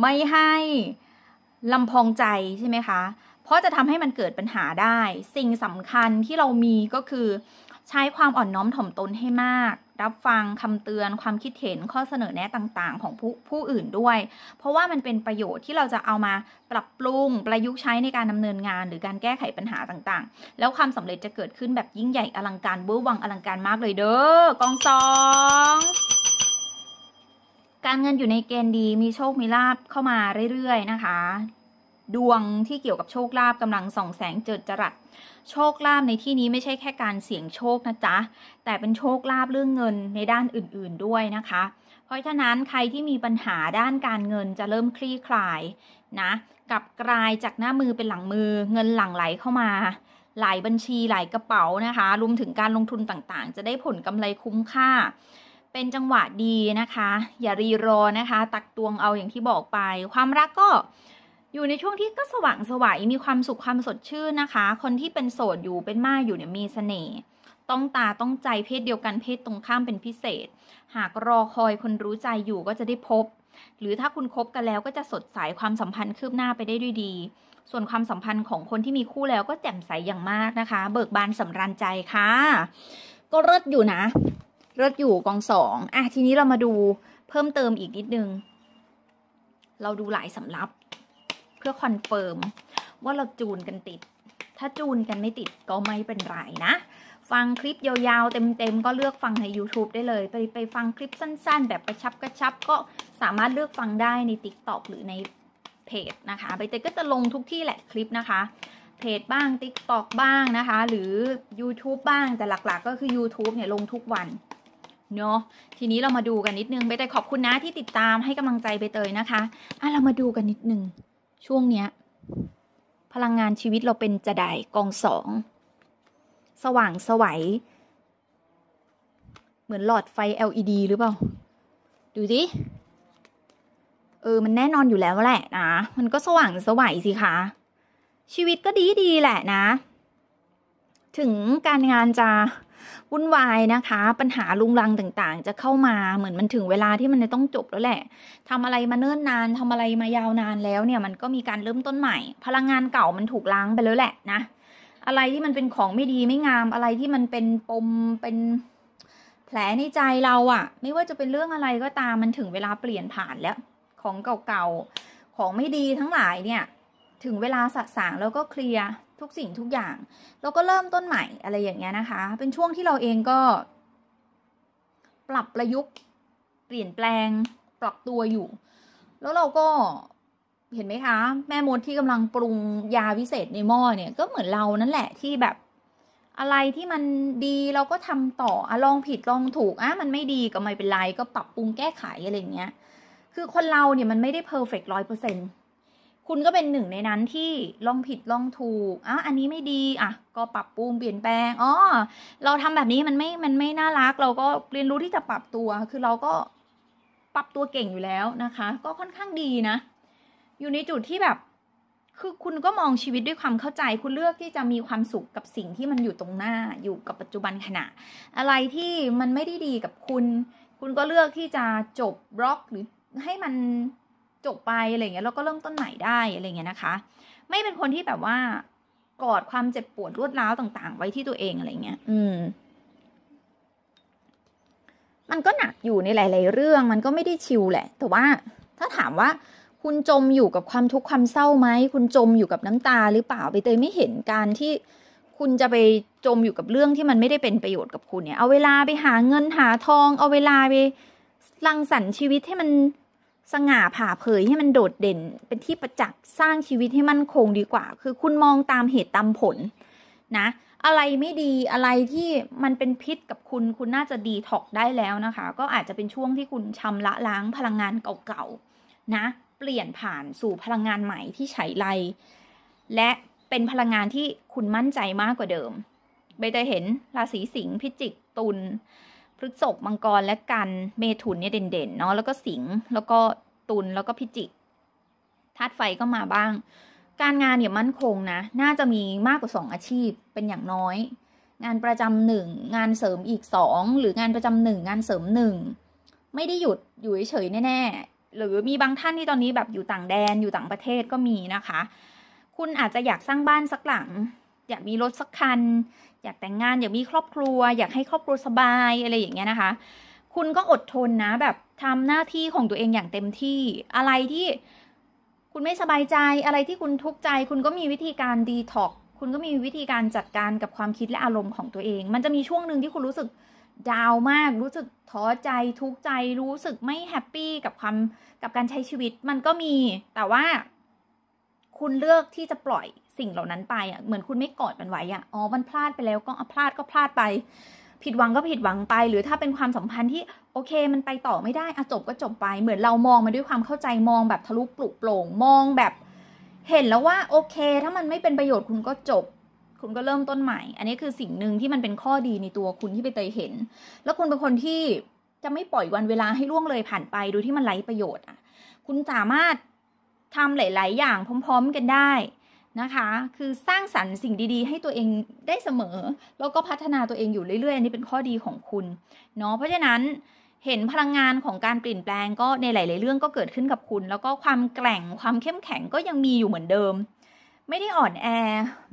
ไม่ให้ลำพองใจใช่ไหมคะ เพราะจะทำให้มันเกิดปัญหาได้ สิ่งสำคัญที่เรามีก็คือใช้ความอ่อนน้อมถ่อมตนให้มากรับฟังคำเตือนความคิดเห็นข้อเสนอแนะต่าง ๆ ของผู้ผู้อื่นด้วย เพราะว่ามันเป็นประโยชน์ที่เราจะเอามาปรับปรุงประยุกต์ใช้ในการดำเนินงานหรือการแก้ไขปัญหาต่าง ๆ แล้วความสำเร็จจะเกิดขึ้นแบบยิ่งใหญ่อลังการเบื้อวังอลังการมากเลยเด้อ กองสอง การเงินอยู่ในเกณฑ์ดีมีโชคมีลาบเข้ามาเรื่อยๆนะคะดวง ที่เกี่ยวกับโชคลาภกำลังส่องแสง เจิดจรัสโชคลาภในที่นี้ไม่ใช่แค่การเสี่ยงโชคนะจ๊ะ แต่เป็นโชคลาภเรื่องเงินในด้านอื่นๆด้วยนะคะ เพราะฉะนั้นใครที่มีปัญหาด้านการเงินจะเริ่มคลี่คลายนะกับกลายจากหน้ามือเป็นหลังมือเงินหลั่งไหลเข้ามา หลายบัญชีหลายกระเป๋านะคะ รวมถึงการลงทุนต่างๆ จะได้ผลกำไรคุ้มค่า เป็นจังหวะดีนะคะ อย่ารีรอนะคะ ตักตวงเอาอย่างที่บอกไป ความรักก็อยู่ในช่วงที่ก็สว่างสวัยมีความสุขความสดชื่นนะคะ คนที่เป็นโสดอยู่เป็นม่ายอยู่เนี่ยมีเสน่ห์ต้องตาต้องใจเพศเดียวกันเพศตรงข้ามเป็นพิเศษ หากรอคอยคนรู้ใจอยู่ก็จะได้พบ หรือถ้าคุณคบกันแล้วก็จะสดใสความสัมพันธ์คืบหน้าไปได้ด้วยดีส่วนความสัมพันธ์ของคนที่มีคู่แล้ว ก็แจ่มใสอย่างมากนะคะ เบิกบานสำราญใจค่ะก็เลิศอยู่นะเลิศอยู่กองสองอ่ะทีนี้เรามาดูเพิ่มเติมอีกนิดนึงเราดูหลายสำรับพื่อคอนเฟิร์มว่าเราจูนกันติด ถ้าจูนกันไม่ติดก็ไม่เป็นไรนะ ฟังคลิปยาวๆเต็มๆก็เลือกฟังใน YouTube ได้เลย ไปไปฟังคลิปสั้นๆ แบบกระชับกระชับ ก็สามารถเลือกฟังได้ใน TikTok หรือใน เพจนะคะใบเตยก็ จะ ลงทุกที่แหละคลิปนะคะ เพจบ้าง TikTok บ้างนะคะหรือ YouTube บ้าง แต่หลัก ๆ ก็คือ YouTube เนี่ยลงทุกวันเนาะ ทีนี้เรามาดูกันนิดนึงใบเตยขอบคุณนะที่ติดตามให้กำลังใจใบเตยนะคะอ่ะเรามาดูกันนิดนึงช่วงเนี้ย พลังงานชีวิตเราเป็นจะได้กองสอง สว่างสวัยเหมือนหลอดไฟ LED หรือเปล่า ดูสิ เออ มันแน่นอนอยู่แล้วแหละนะ มันก็สว่างสวัยสิคะชีวิตก็ดีดีแหละนะ ถึงการงานจะวุ่นวายนะคะ ปัญหาลุงรังต่างๆ จะเข้ามาเหมือนมันถึงเวลาที่มันจะต้องจบแล้วแหละ ทำอะไรมาเนิ่นนานทำอะไรมายาวนานแล้วเนี่ยมันก็มีการเริ่มต้นใหม่ พลังงานเก่ามันถูกล้างไปแล้วแหละนะอะไรที่มันเป็นของไม่ดีไม่งามอะไรที่มันเป็นปมเป็นแผลในใจเราอะไม่ว่าจะเป็นเรื่องอะไรก็ตามมันถึงเวลาเปลี่ยนผ่านแล้ว ของเก่าๆของไม่ดีทั้งหลายเนี่ยถึงเวลาสะสางแล้วก็เคลียร์ทุกสิ่งทุกอย่างแล้วก็เริ่มต้นใหม่อะไรอย่างเงี้ยนะคะ เป็นช่วงที่เราเองก็ ปรับประยุกต์เปลี่ยนแปลง ปรับตัวอยู่ แล้วเราก็เห็นไหมคะ แม่มดที่กำลังปรุงยาวิเศษ ในหม้อเนี่ยก็เหมือนเรานั่นแหละที่แบบอะไรที่มันดีเราก็ทำต่ออะลองผิดลองถูกอะมันไม่ดีก็ไม่เป็นไร ก็ปรับปรุงแก้ไขอะไรเงี้ย คือคนเราเนี่ยมันไม่ได้เพอร์เฟกต์ร้อยเปอร์เซ็นต์คุณก็เป็นหนึ่งในนั้นที่ลองผิดลองถูก อ้าวอันนี้ไม่ดี อ่ะ ก็ปรับปรุงเปลี่ยนแปลงอ๋อเราทำแบบนี้มันไม่ มันไม่น่ารัก เราก็เรียนรู้ที่จะปรับตัว คือเราก็ปรับตัวเก่งอยู่แล้วนะคะ ก็ค่อนข้างดีนะ อยู่ในจุดที่แบบคือคุณก็มองชีวิตด้วยความเข้าใจ คุณเลือกที่จะมีความสุขกับสิ่งที่มันอยู่ตรงหน้า อยู่กับปัจจุบันขณะ อะไรที่มันไม่ได้ดีกับคุณ คุณก็เลือกที่จะจบบล็อกหรือให้มันจบไปอะไรเงี้ยเราก็เริ่มต้นใหม่ได้อะไรเงี้ยนะคะ ไม่เป็นคนที่แบบว่ากอดความเจ็บปวดรวดร้าวต่างๆ ไว้ที่ตัวเองอะไรเงี้ย อืมมันก็หนักอยู่ในหลาย ๆ เรื่องมันก็ไม่ได้ชิลแหละ แต่ว่าถ้าถามว่าคุณจมอยู่กับความทุกข์ความเศร้าไหมคุณจมอยู่กับน้ำตาหรือเปล่าไปเตยไม่เห็นการที่คุณจะไปจมอยู่กับเรื่องที่มันไม่ได้เป็นประโยชน์กับคุณเนี่ย เอาเวลาไปหาเงินหาทอง เอาเวลาไปรังสรรค์ชีวิตให้มันสง่าผ่าเผยให้มันโดดเด่น เป็นที่ประจักษ์สร้างชีวิตให้มั่นคงดีกว่า คือคุณมองตามเหตุตามผลนะ อะไรไม่ดีอะไรที่มันเป็นพิษกับคุณคุณน่าจะดีท็อกได้แล้วนะคะ ก็อาจจะเป็นช่วงที่คุณชำระล้างพลังงานเก่าๆ นะเปลี่ยนผ่านสู่พลังงานใหม่ที่ใช้ไล และเป็นพลังงานที่คุณมั่นใจมากกว่าเดิมไดตเห็น ราศีสิงห์พิจิกตุลพฤษภมังกรและกันเมถุนเนี่ยเด่นๆ เนาะแล้วก็สิงห์แล้วก็ตุลแล้วก็พิจิกธาตุไฟก็มาบ้าง การงานเนี่ย มั่นคงนะ น่าจะมีมากกว่า 2 อาชีพเป็นอย่างน้อย งานประจำหนึ่งงานเสริมอีก 2 หรืองานประจำหนึ่งงานเสริมหนึ่งไม่ได้หยุดอยู่เฉยๆแน่ ๆ หรือมีบางท่านที่ตอนนี้แบบอยู่ต่างแดนอยู่ต่างประเทศก็มีนะคะ คุณอาจจะอยากสร้างบ้านสักหลัง อยากมีรถสักคันอยากแต่งงานอยากมีครอบครัวอยากให้ครอบครัวสบายอะไรอย่างเงี้ยนะคะ คุณก็อดทนนะ แบบทำหน้าที่ของตัวเองอย่างเต็มที่ อะไรที่คุณไม่สบายใจอะไรที่คุณทุกข์ใจ คุณก็มีวิธีการดีท็อกคุณก็มีวิธีการจัดการกับความคิดและอารมณ์ของตัวเอง มันจะมีช่วงหนึ่งที่คุณรู้สึกดาวมาก รู้สึกท้อใจทุกข์ใจรู้สึกไม่แฮปปี้กับความกับการใช้ชีวิต มันก็มีแต่ว่า คุณเลือกที่จะปล่อยสิ่งเหล่านั้นไปอ่ะเหมือนคุณไม่กอดมันไว้อ่ะอ๋อ มันพลาดไปแล้ว ก็พลาดก็พลาดไป ผิดหวังก็ผิดหวังไป หรือถ้าเป็นความสัมพันธ์ที่โอเค มันไปต่อไม่ได้อะจบก็จบไปเหมือนเรามองมาด้วยความเข้าใจมองแบบทะลุปลุกโปร่งมองแบบ เห็นแล้วว่าโอเค ถ้ามันไม่เป็นประโยชน์คุณก็จบ คุณก็เริ่มต้นใหม่ อันนี้คือสิ่งหนึ่งที่มันเป็นข้อดีในตัวคุณที่ไปเตยเห็น แล้วคุณเป็นคนที่จะไม่ปล่อยวันเวลาให้ล่วงเลยผ่านไปโดยที่มันไร้ประโยชน์อ่ะคุณสามารถทำหลาย ๆ อย่างพร้อมๆ กันได้นะคะ คือสร้างสรรค์สิ่งดี ๆ ให้ตัวเองได้เสมอ แล้วก็พัฒนาตัวเองอยู่เรื่อย ๆ อันนี้เป็นข้อดีของคุณเนาะ เพราะฉะนั้นเห็นพลังงานของการเปลี่ยนแปลงก็ในหลายๆเรื่องก็เกิดขึ้นกับคุณ แล้วก็ความแกร่งความเข้มแข็งก็ยังมีอยู่เหมือนเดิม ไม่ได้อ่อนแอ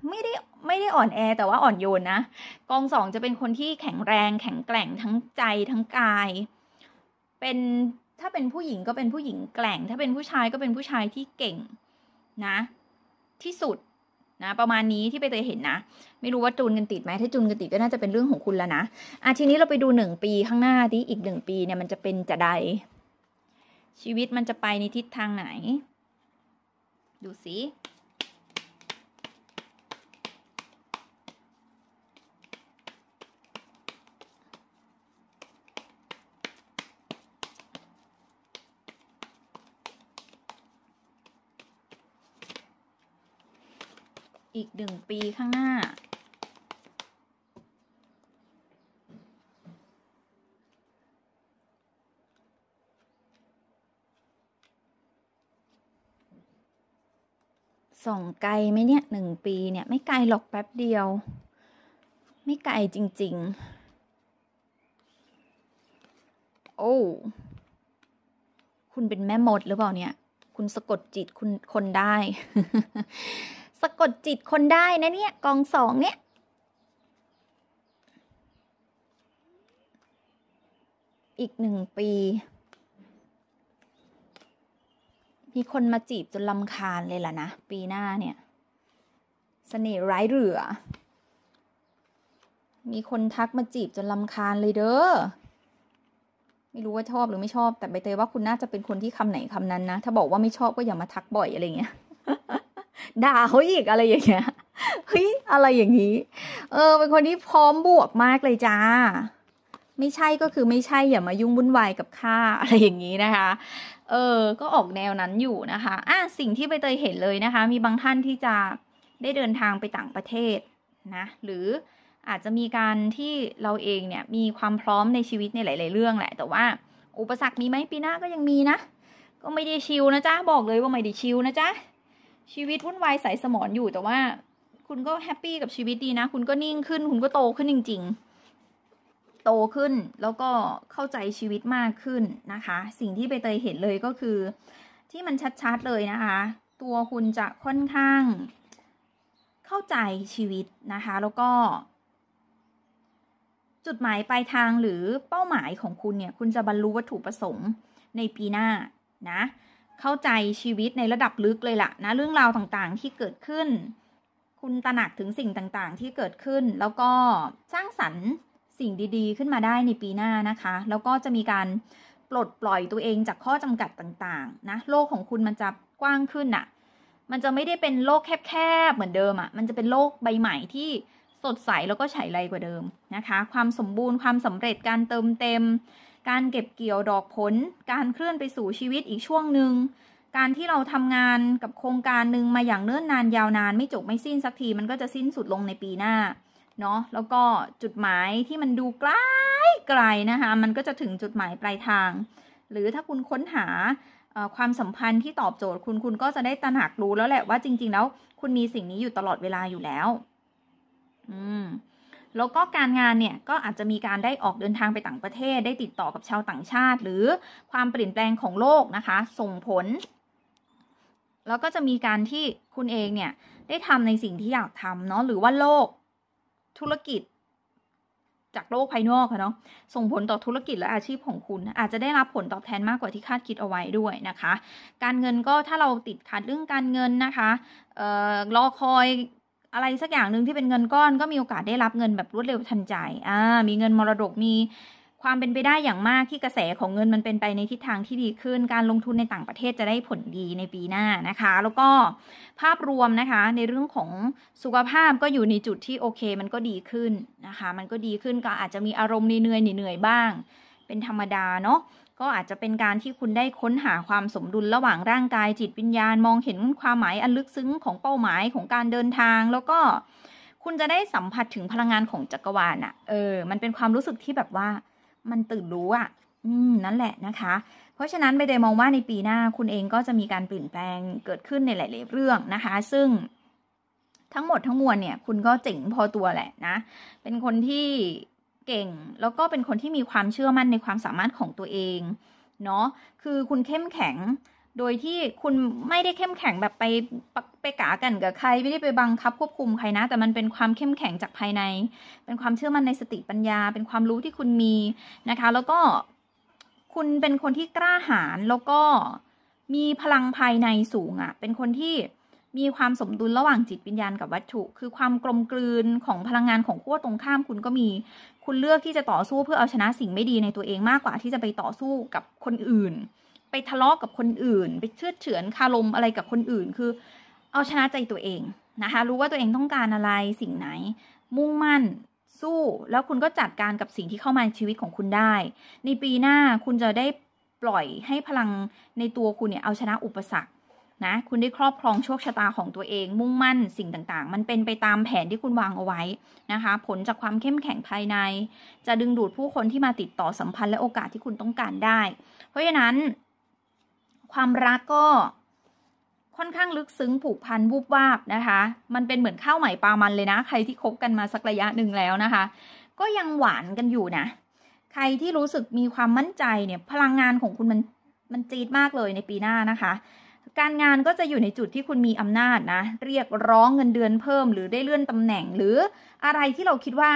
ไม่ได้ไม่ได้อ่อนแอ แต่ว่าอ่อนโยนนะ กองสองจะเป็นคนที่แข็งแรง แข็งแกร่งทั้งใจทั้งกาย เป็นถ้าเป็นผู้หญิงก็เป็นผู้หญิงแกร่ง ถ้าเป็นผู้ชายก็เป็นผู้ชายที่เก่งนะที่สุด นะ ประมาณนี้ที่ไปเตยเห็นนะ ไม่รู้ว่าจูนกันติดไหมถ้าจูนกันติดก็น่าจะเป็นเรื่องของคุณแล้วนะอ่ะทีนี้เราไปดูหนึ่งปีข้างหน้าที่อีกหนึ่งปีเนี่ย มันจะเป็นจะใด ชีวิตมันจะไปในทิศทางไหน ดูสิอีกหนึ่งปีข้าง หน้าส่องไกลไหมเนี่ยหนึ่ง ปี เนี่ย ไม่ ไกลหรอกแป๊บ เดียว ไม่ไกล จริงๆ โอ้ คุณเป็นแม่มด หรือ เปล่า เนี่ย คุณ สะกดจิตคุณคนได้สะกดจิตคนได้นะเนี่ยกองสองเนี่ยอีกหนึ่งปี มีคนมาจีบจนลำคาญเลยล่ะนะปีหน้าเนี่ยสเสน่ห์ไร้เหลือ มีคนทักมาจีบจนลำคาญเลยเด้อไม่รู้ว่าชอบหรือไม่ชอบแต่ใบเตยว่าคุณน่าจะเป็นคนที่คำไหนคำนั้นนะ ถ้าบอกว่าไม่ชอบก็อย่ามาทักบ่อยอะไรเงี้ยด่าเขาอีกอะไรอย่างเงี้ย เฮ้ยอะไรอย่างนี้ เออเป็นคนที่พร้อมบวกมากเลยจ้า ไม่ใช่ก็คือไม่ใช่ อย่ามายุ่งวุ่นวาย กับข้าอะไรอย่างนี้นะคะ เออก็ออกแนวนั้นอยู่นะคะ อ่ะสิ่งที่ไปเตยเห็นเลยนะคะ มีบางท่านที่จะได้เดินทางไปต่างประเทศนะ หรืออาจจะมีการที่เราเองเนี่ยมีความพร้อมในชีวิตในหลายๆเรื่อง แหละ แต่ว่า อุปสรรคมีไหมปีหน้าก็ยังมีนะก็ไม่ได้ชิวนะจ๊ะบอกเลยว่าไม่ได้ชิวนะจ๊ะชีวิตวุ่นวายใสยสมอนอยู่ แต่ว่าคุณก็แฮปปี้กับชีวิตดีนะคุณก็นิ่งขึ้นคุณก็โตขึ้นจริง ๆ โตขึ้นแล้วก็เข้าใจชีวิตมากขึ้นนะคะ สิ่งที่ไปเตยเห็นเลยก็คือ ที่มันชัดๆเลยนะคะ ตัวคุณจะค่อนข้างเข้าใจชีวิตนะคะแล้วก็ จุดหมายปลายทางหรือเป้าหมายของคุณเนี่ยคุณจะบรรลุวัตถุประสงค์ในปีหน้านะเข้าใจชีวิตในระดับลึกเลยล่ะนะเรื่องราวต่างๆที่เกิดขึ้น คุณตระหนักถึงสิ่งต่างๆ ที่เกิดขึ้น แล้วก็สร้างสรรค์สิ่งดีๆ ขึ้นมาได้ในปีหน้านะคะ แล้วก็จะมีการปลดปล่อยตัวเองจากข้อจำกัดต่างๆ นะ โลกของคุณมันจะกว้างขึ้นอะ่ะ มันจะไม่ได้เป็นโลกแคบๆเหมือนเดิมอะ่ะ มันจะเป็นโลกใบใหม่ที่สดใสแล้วก็ฉายไรกว่าเดิมนะคะ ความสมบูรณ์ความสำเร็จการเติมเต็มการเก็บเกี่ยวดอกผล การเคลื่อนไปสู่ชีวิตอีกช่วงหนึ่ง การที่เราทำงานกับโครงการหนึ่งมาอย่างเนิ่นนานยาวนาน ไม่จบไม่สิ้นสักที มันก็จะสิ้นสุดลงในปีหน้า เนาะแล้วก็จุดหมายที่มันดูไกลไกลนะคะ มันก็จะถึงจุดหมายปลายทาง หรือถ้าคุณค้นหาความสัมพันธ์ที่ตอบโจทย์คุณคุณก็จะได้ตระหนักรู้แล้วแหละว่าจริง ๆ แล้ว คุณมีสิ่งนี้อยู่ตลอดเวลาอยู่แล้ว อืมแล้วก็การงานเนี่ย ก็อาจจะมีการได้ออกเดินทางไปต่างประเทศ ได้ติดต่อกับชาวต่างชาติ หรือความเปลี่ยนแปลงของโลกนะคะ ส่งผล แล้วก็จะมีการที่คุณเองเนี่ย ได้ทำในสิ่งที่อยากทำเนาะหรือว่า โลกธุรกิจ จากโลกภายนอกเนาะ ส่งผลต่อธุรกิจ และอาชีพของคุณอาจจะได้รับผลตอบแทนมากกว่าที่คาดคิดเอาไว้ด้วยนะคะ การเงินก็ถ้าเราติดขัดเรื่องการเงินนะคะเออรอคอยอะไรสักอย่างหนึ่งที่เป็นเงินก้อนก็มีโอกาสได้รับเงินแบบรวดเร็วทันใจอ่ามีเงินมรดกมีความเป็นไปได้อย่างมากที่กระแสของเงินมันเป็นไปในทิศทางที่ดีขึ้น การลงทุนในต่างประเทศจะได้ผลดีในปีหน้านะคะ แล้วก็ภาพรวมนะคะในเรื่องของสุขภาพก็อยู่ในจุดที่โอเค มันก็ดีขึ้นนะคะ มันก็ดีขึ้นก็อาจจะมีอารมณ์เหนื่อยเหนื่อยบ้าง เป็นธรรมดาเนาะก็อาจจะเป็นการที่คุณได้ค้นหาความสมดุลระหว่างร่างกายจิตวิญญาณ มองเห็นความหมายอันลึกซึ้งของเป้าหมายของการเดินทาง แล้วก็คุณจะได้สัมผัสถึงพลังงานของจักรวาลอะ่ะเออมันเป็นความรู้สึกที่แบบว่ามันตื่นรู้อะ่ะ อืมนั่นแหละนะคะ เพราะฉะนั้นไปเดมองว่าในปีหน้าคุณเองก็จะมีการเปลี่ยนแปลงเกิดขึ้นในหลาย ๆ เรื่องนะคะ ซึ่งทั้งหมดทั้งมวลเนี่ยคุณก็เจ๋งพอตัวแหละนะเป็นคนที่เก่งแล้วก็เป็นคนที่มีความเชื่อมั่นในความสามารถของตัวเองเนาะคือคุณเข้มแข็งโดยที่คุณไม่ได้เข้มแข็งแบบไปไปกากันกับใครไม่ได้ไปบังคับ ควบคุมใครนะ แต่มันเป็นความเข้มแข็งจากภายใน เป็นความเชื่อมั่นในสติปัญญา เป็นความรู้ที่คุณมีนะคะ แล้วก็คุณเป็นคนที่กล้าหาญแล้วก็มีพลังภายในสูงอะ่ะเป็นคนที่มีความสมดุลระหว่างจิตวิญญาณกับวัตถุ คือความกลมกลืนของพลังงานของขั้วตรงข้ามคุณก็มีคุณเลือกที่จะต่อสู้เพื่อเอาชนะสิ่งไม่ดีในตัวเองมากกว่าที่จะไปต่อสู้กับคนอื่น ไปทะเลาะกกับคนอื่น ไปเชื่อเฉือนคารมอะไรกับคนอื่น คือ เอาชนะใจตัวเองนะคะรู้ว่าตัวเองต้องการอะไรสิ่งไหน มุ่งมั่นสู้ แล้วคุณก็จัดการกับสิ่งที่เข้ามาในชีวิตของคุณได้ ในปีหน้าคุณจะได้ปล่อยให้พลังในตัวคุณเนี่ยเอาชนะอุปสรรคนะคุณได้ครอบครองโชคชะตาของตัวเอง มุ่งมั่นสิ่งต่างๆ มันเป็นไปตามแผนที่คุณวางเอาไว้นะคะ ผลจากความเข้มแข็งภายใน จะดึงดูดผู้คนที่มาติดต่อสัมพันธ์และโอกาสที่คุณต้องการได้ เพราะฉะนั้น ความรักก็ค่อนข้างลึกซึ้งผูกพันวูบวาบนะคะ มันเป็นเหมือนข้าวใหม่ปลามันเลยนะ ใครที่คบกันมาสักระยะหนึ่งแล้วนะคะ ก็ยังหวานกันอยู่นะ ใครที่รู้สึกมีความมั่นใจเนี่ย พลังงานของคุณมันมันจีดมากเลยในปีหน้านะคะการงานก็จะอยู่ในจุดที่คุณมีอำนาจนะ เรียกร้องเงินเดือนเพิ่มหรือได้เลื่อนตำแหน่ง หรืออะไรที่เราคิดว่า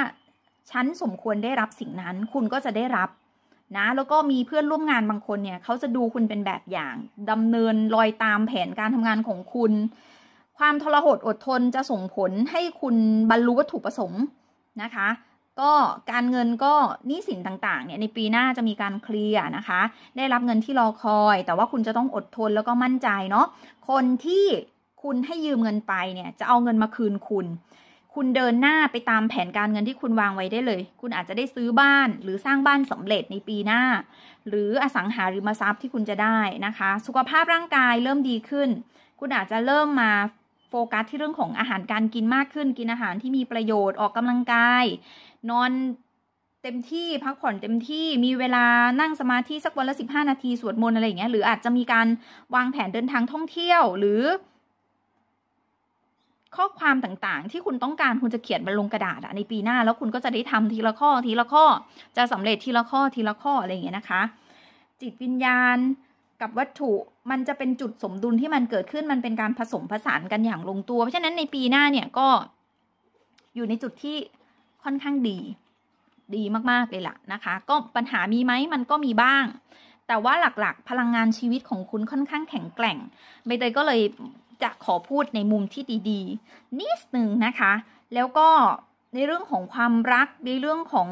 ฉันสมควรได้รับสิ่งนั้น คุณก็จะได้รับนะ แล้วก็มีเพื่อนร่วมงานบางคนเนี่ย เขาจะดูคุณเป็นแบบอย่าง ดำเนินลอยตามแผนการทำงานของคุณ ความทรหดอดทนจะส่งผลให้คุณบรรลุวัตถุประสงค์นะคะก็การเงินก็หนี้สินต่างๆเนี่ยในปีหน้าจะมีการเคลียร์นะคะ ได้รับเงินที่รอคอย แต่ว่าคุณจะต้องอดทนแล้วก็มั่นใจเนาะ คนที่คุณให้ยืมเงินไป เนี่ย จะเอาเงินมาคืนคุณ คุณเดินหน้าไปตามแผนการเงินที่คุณวางไว้ได้เลย คุณอาจจะได้ซื้อบ้านหรือสร้างบ้านสำเร็จในปีหน้า หรืออสังหาริมทรัพย์ที่คุณจะได้นะคะ สุขภาพร่างกายเริ่มดีขึ้น คุณอาจจะเริ่มมาโฟกัสที่เรื่องของอาหารการกินมากขึ้น กินอาหารที่มีประโยชน์ ออกกำลังกายนอนเต็มที่พักผ่อนเต็มที่มีเวลานั่งสมาธิสักวันละสิบห้านาที สวดมนต์อะไรอย่างเงี้ยหรืออาจจะมีการวางแผนเดินทางท่องเที่ยวหรือ ข้อความต่างๆ ที่คุณต้องการคุณจะเขียนบนลงกระดาษในปีหน้าแล้วคุณก็จะได้ทำทีละข้อทีละข้อ จะสำเร็จทีละข้อทีละข้ออะไรอย่างเงี้ยนะคะ จิตวิญญาณกับวัตถุมันจะเป็นจุดสมดุลที่มันเกิดขึ้นมันเป็นการผสมผสานกันอย่างลงตัว เพราะฉะนั้นในปีหน้าเนี่ยก็อยู่ในจุดที่ค่อนข้างดี ดีมากๆเลยล่ะนะคะ ก็ปัญหามีไหม มันก็มีบ้าง แต่ว่าหลักๆ พลังงานชีวิตของคุณค่อนข้างแข็งแกร่ง ใบเตยก็เลยจะขอพูดในมุมที่ดีๆนิดหนึ่งนะคะ แล้วก็ในเรื่องของความรัก ในเรื่องของ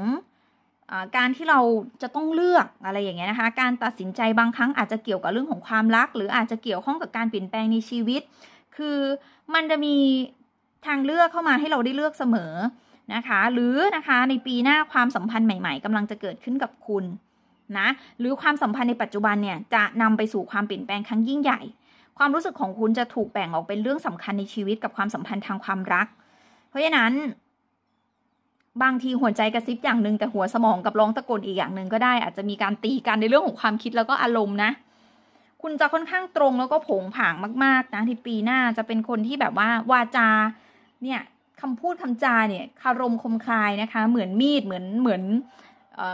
อการที่เราจะต้องเลือกอะไรอย่างเงี้ยนะคะ การตัดสินใจบางครั้งอาจจะเกี่ยวกับเรื่องของความรัก หรืออาจจะเกี่ยวข้องกับการเปลี่ยนแปลงในชีวิต คือมันจะมีทางเลือกเข้ามาให้เราได้เลือกเสมอนะคะหรือนะคะในปีหน้าความสัมพันธ์ใหม่ๆ กำลังจะเกิดขึ้นกับคุณนะหรือความสัมพันธ์ในปัจจุบันเนี่ยจะนำไปสู่ความเปลี่ยนแปลงครั้งยิ่งใหญ่ความรู้สึกของคุณจะถูกแบ่งออกเป็นเรื่องสำคัญในชีวิตกับความสัมพันธ์ทางความรัก เพราะฉะนั้น บางทีหัวใจกระซิบอย่างหนึ่งแต่หัวสมองกับร้องตะโกนอีกอย่างหนึ่งก็ได้อาจจะมีการตีกันในเรื่องของความคิดแล้วก็อารมณ์นะ คุณจะค่อนข้างตรงแล้วก็ผงผางมากๆนะที่ปีหน้าจะเป็นคนที่แบบว่าวาจาเนี่ยคำพูดคำจาเนี่ยคารมคมคายนะคะ เหมือนมีดเหมือนเหมือน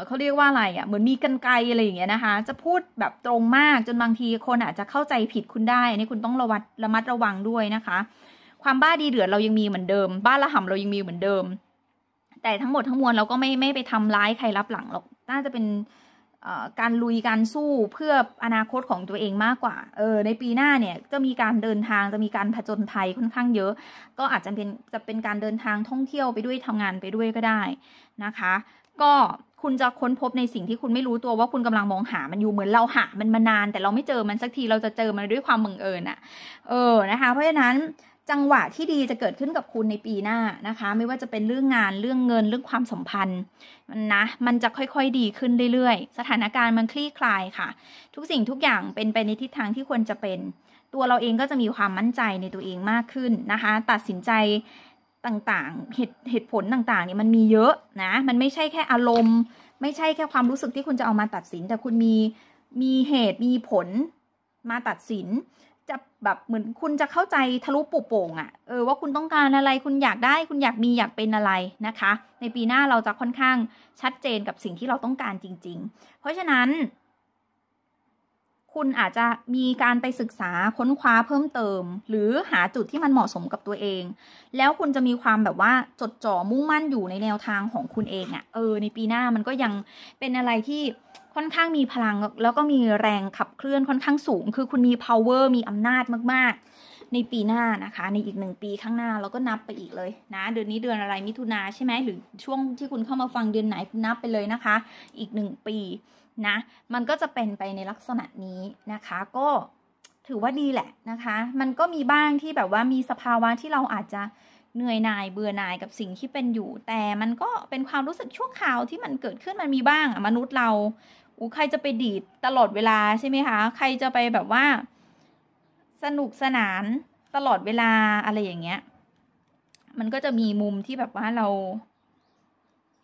เขาเรียกว่าอะไรอ่ะ เหมือนมีกันไกอะไรอย่างเงี้ยนะคะ จะพูดแบบตรงมากจนบางทีคนอาจจะเข้าใจผิดคุณได้ อันนี้คุณต้องระวัดระมัดระวังด้วยนะคะ ความบ้าดีเดือดเรายังมีเหมือนเดิมบ้าระห่ำเรายังมีเหมือนเดิมแต่ทั้งหมดทั้งมวลเราก็ไม่ไม่ไปทำร้ายใครรับหลังหรอกน่าจะเป็นการลุยการสู้เพื่ออนาคตของตัวเองมากกว่า เออ ในปีหน้าเนี่ยจะมีการเดินทางจะมีการผจญภัยค่อนข้างเยอะ ก็อาจจะเป็นจะเป็นการเดินทางท่องเที่ยวไปด้วยทำงานไปด้วยก็ได้นะคะ ก็คุณจะค้นพบในสิ่งที่คุณไม่รู้ตัวว่าคุณกำลังมองหา มันอยู่เหมือนเราหามันมานานแต่เราไม่เจอมันสักทีเราจะเจอมันด้วยความบังเอิญอะ่ะ เออ นะคะ เพราะฉะนั้นจังหวะที่ดีจะเกิดขึ้นกับคุณในปีหน้านะคะ ไม่ว่าจะเป็นเรื่องงานเรื่องเงินเรื่องความสัมพันธ์นะมันจะค่อยๆดีขึ้นเรื่อยๆ สถานการณ์มันคลี่คลายค่ะ ทุกสิ่งทุกอย่างเป็นไปในทิศทางที่ควรจะเป็น ตัวเราเองก็จะมีความมั่นใจในตัวเองมากขึ้นนะคะ ตัดสินใจต่างๆ เหตุเหตุผลต่างๆเนี่ยมันมีเยอะนะ มันไม่ใช่แค่อารมณ์ ไม่ใช่แค่ความรู้สึกที่คุณจะเอามาตัดสิน แต่คุณมีมีเหตุมีผลมาตัดสินแบบเหมือนคุณจะเข้าใจทะลุปุโป่งอะ่ะ เออว่า คุณต้องการอะไร คุณอยากได้คุณอยากมีอยากเป็นอะไรนะคะ ในปีหน้าเราจะค่อนข้างชัดเจนกับสิ่งที่เราต้องการจริง ๆ เพราะฉะนั้น คุณอาจจะมีการไปศึกษาค้นคว้าเพิ่มเติม หรือหาจุดที่มันเหมาะสมกับตัวเอง แล้วคุณจะมีความแบบว่าจดจ่อมุ่งมั่นอยู่ในแนวทางของคุณเองอะ่ะเออในปีหน้ามันก็ยังเป็นอะไรที่ค่อนข้างมีพลัง แล้วก็มีแรงขับเคลื่อนค่อนข้างสูงคือคุณมี power มีอำนาจมาก ๆ ในปีหน้านะคะ ในอีกหนึ่งปีข้างหน้าเราก็นับไปอีกเลยนะ เดือนนี้เดือนอะไรมิถุนาใช่ไหมหรือ ช่วงที่คุณเข้ามาฟังเดือนไหนคุณนับไปเลยนะคะ อีกหนึ่งปีนะ มันก็จะเป็นไปในลักษณะนี้นะคะ ก็ถือว่าดีแหละนะคะ มันก็มีบ้างที่แบบว่ามีสภาวะที่เราอาจจะเหนื่อยหน่ายเบื่อหน่ายกับสิ่งที่เป็นอยู่ แต่มันก็เป็นความรู้สึกชั่วคราวที่มันเกิดขึ้นมันมีบ้างมนุษย์เราอู้ใครจะไปดีดตลอดเวลาใช่ไหมคะ ใครจะไปแบบว่า สนุกสนานตลอดเวลาอะไรอย่างเงี้ย มันก็จะมีมุมที่แบบว่าเรา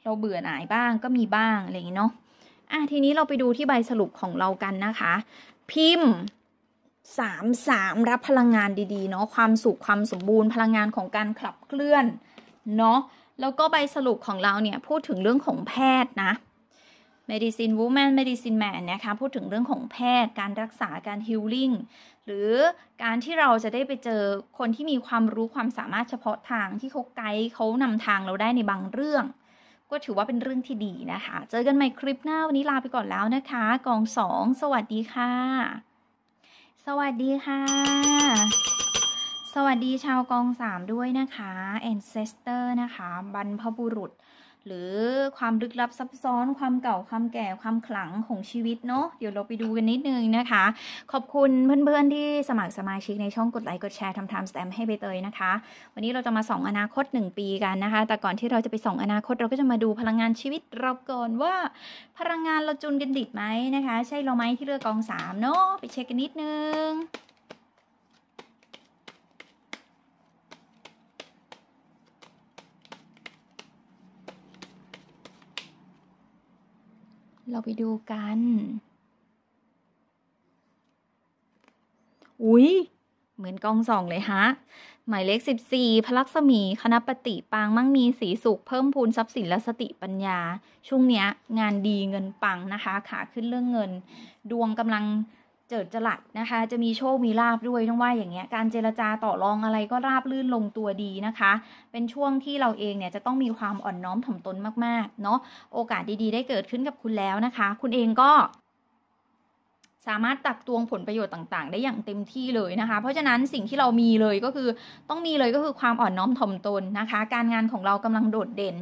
เราเบื่อหน่ายบ้างก็มีบ้างอะไรอย่างงี้เนาะ อ่ะทีนี้เราไปดูที่ใบสรุปของเรากันนะคะ พิมพ์สามสามรับพลังงานดี ๆ เนาะ ความสุขความสมบูรณ์ พลังงานของการขับเคลื่อน เนาะ แล้วก็ใบสรุปของเราเนี่ยพูดถึงเรื่องของแพทย์นะ medicine woman medicine man นะคะพูดถึงเรื่องของแพทย์การรักษาการฮิลลิ่งหรือการที่เราจะได้ไปเจอคนที่มีความรู้ความสามารถเฉพาะทางที่เขาไกด์เขานำทางเราได้ในบางเรื่อง ก็ถือว่าเป็นเรื่องที่ดีนะคะ เจอกันใหม่คลิปหน้าวันนี้ลาไปก่อนแล้วนะคะ กองสอง สวัสดีค่ะ สวัสดีค่ะ สวัสดีชาวกองสามด้วยนะคะ ancestor นะคะ บรรพบุรุษหรือความลึกลับซับซ้อน ความเก่าความแก่ความ ขลังของชีวิตเนาะเดี๋ยวเราไปดูกันนิด นึง นะคะ ขอบคุณ เพื่อนๆที่สมัครสมาชิกในช่อง กดไลค์กดแชร์ทำไามสแตมให้ไปเตยนะคะ วันนี้เราจะมาส่องอนาคต 1 ปีกันนะคะ แต่ก่อนที่เราจะไปส่องอนาคตเราก็จะมาดูพลังงานชีวิตเราก่อนว่าพลังงานเราจุนกันดิบไหมนะคะ ใช่เราไหมที่เลือกกอง3เนาะไปเช็คกันนิดนึงเราไปดูกัน อุ๊ย เหมือนกองสองเลยฮะ หมายเลขสสิบี่พลักษมีคณะปฏิปางมั่งมีสีสุขเพิ่มพูนทรัพย์สินและสติปัญญา ช่วงเนี้ยงานดีเงินปังนะคะขาขึ้นเรื่องเงินดวงกำลังเจิดจรัสนะคะ จะมีโชคมีลาบด้วยต้องว่าอย่างเงี้ยการเจรจาต่อรองอะไรก็ราบลื่นลงตัวดีนะคะ เป็นช่วงที่เราเองเนี่ยจะต้องมีความอ่อนน้อมถ่อมตนมาก ๆเนาะโอกาสดีๆ ได้เกิดขึ้นกับคุณแล้วนะคะ คุณเองก็สามารถตักตวงผลประโยชน์ต่างๆ ได้อย่างเต็มที่เลยนะคะ เพราะฉะนั้นสิ่งที่เรามีเลยก็คือต้องมีเลยก็คือความอ่อนน้อมถ่อมตนนะคะ การงานของเรากำลังโดดเด่น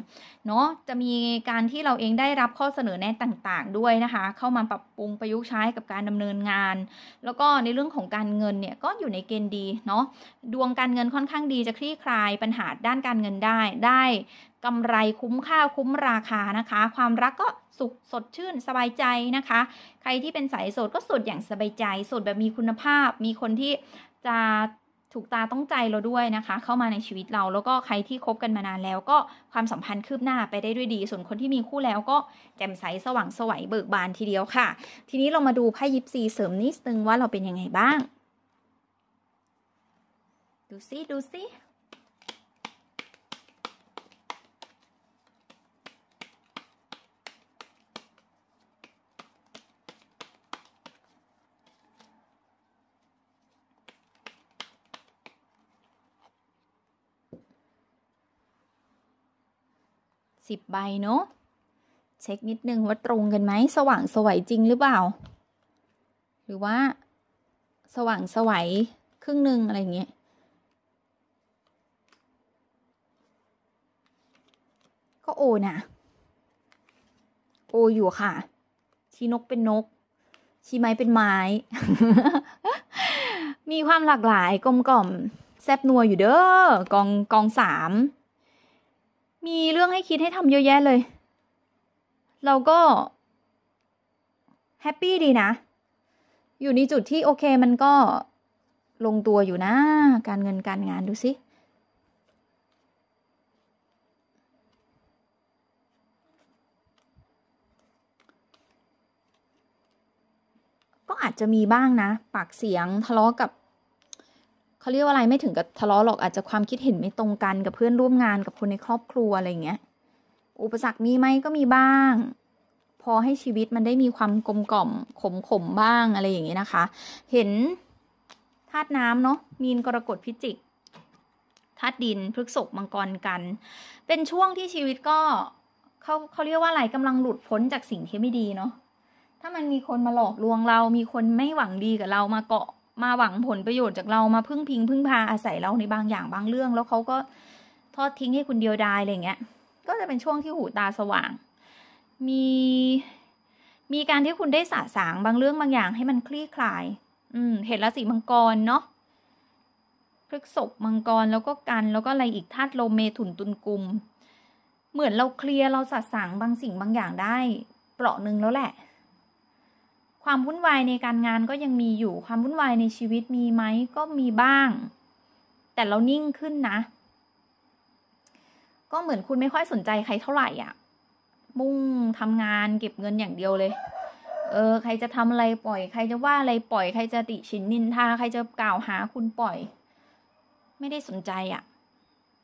เนาะจะมีการที่เราเองได้รับข้อเสนอแนะต่างๆ ด้วยนะคะเข้ามาปรับปรุงประยุกต์ใช้กับการดำเนินงาน แล้วก็ในเรื่องของการเงินเนี่ยก็อยู่ในเกณฑ์ดีเนาะดวงการเงินค่อนข้างดีจะคลี่คลายปัญหาด้านการเงินได้ได้กำไรคุ้มค่าคุ้มราคานะคะ ความรักก็สุขสดชื่นสบายใจนะคะ ใครที่เป็นสายโสดก็สดอย่างสบายใจ สดแบบมีคุณภาพ มีคนที่จะถูกตาต้องใจเราด้วยนะคะ เข้ามาในชีวิตเราแล้วก็ใครที่คบกันมานานแล้ว ก็ความสัมพันธ์คืบหน้าไปได้ด้วยดี ส่วนคนที่มีคู่แล้ว ก็แจ่มใสสว่างสวัยเบิกบานทีเดียวค่ะ ทีนี้เรามาดูไพ่ยิปซีเสริมนิดนึงว่าเราเป็นยังไงบ้างดูซิดูซิสิบใบเนาะเช็คนิด นึง ว่า ตรงกันไหม สว่างสวัยจริงหรือ เปล่า หรือว่า สว่างสวัยครึ่งหนึ่งอะไรอย่างเงี้ยก็ โอนะ โออยู่ค่ะ ชีนก เป็นนก ชีไม้ เป็นไม้ มีความหลากหลายกลมกล่อมแซบนัวอยู่เด้อกองกองสามมีเรื่องให้คิดให้ทำเยอะแยะเลย เราก็ แฮปปี้ดีนะ อยู่ในจุดที่โอเคมันก็ลงตัวอยู่นะ การเงินการงานดูสิ ก็อาจจะมีบ้างนะ ปากเสียงทะเลาะกับเขาเรียกว่าอะไร ไม่ถึงกับทะเลาะหรอก อาจจะความคิดเห็นไม่ตรงกันกับเพื่อนร่วมงานกับคนในครอบครัวอะไรเงี้ย อุปสรรคมีไหมก็มีบ้าง พอให้ชีวิตมันได้มีความกลมกล่อมขมขมบ้างอะไรอย่างนี้นะคะ เห็นธาตุน้ำเนาะ มีนกรกฎพิจิกธาตุดินพฤกษกมังกรกัน เป็นช่วงที่ชีวิตก็เขาเขาเรียกว่าอะไรกำลังหลุดพ้นจากสิ่งที่ไม่ดีเนาะถ้ามันมีคนมาหลอกลวงเรา มีคนไม่หวังดีกับเรามาเกาะมาหวังผลประโยชน์จากเรา มาพึ่งพิง พึ่งพาอาศัยเราในบางอย่างบางเรื่อง แล้วเขาก็ทอดทิ้งให้คุณเดียวดายอะไรเงี้ย ก็จะเป็นช่วงที่หูตาสว่าง มี มีการที่คุณได้สะสาง บางเรื่องบางอย่างให้มันคลี่คลาย อืม เห็นราศีมังกรเนาะพฤกษกมังกรแล้วก็กัน แล้วก็อะไรอีกธาตุโลเมถุนตุลกุม เหมือนเราเคลียร์เราสะสางบางสิ่งบางอย่างได้ เปราะหนึ่งแล้วแหละความวุ่นวายในการงานก็ยังมีอยู่ ความวุ่นวายในชีวิตมีไหม ก็มีบ้าง แต่เรานิ่งขึ้นนะ ก็เหมือนคุณไม่ค่อยสนใจใครเท่าไหร่อ่ะ มุ่งทำงานเก็บเงินอย่างเดียวเลย เออ ใครจะทำอะไรปล่อย ใครจะว่าอะไรปล่อย ใครจะติฉินนินทา ใครจะกล่าวหาคุณปล่อย ไม่ได้สนใจอ่ะ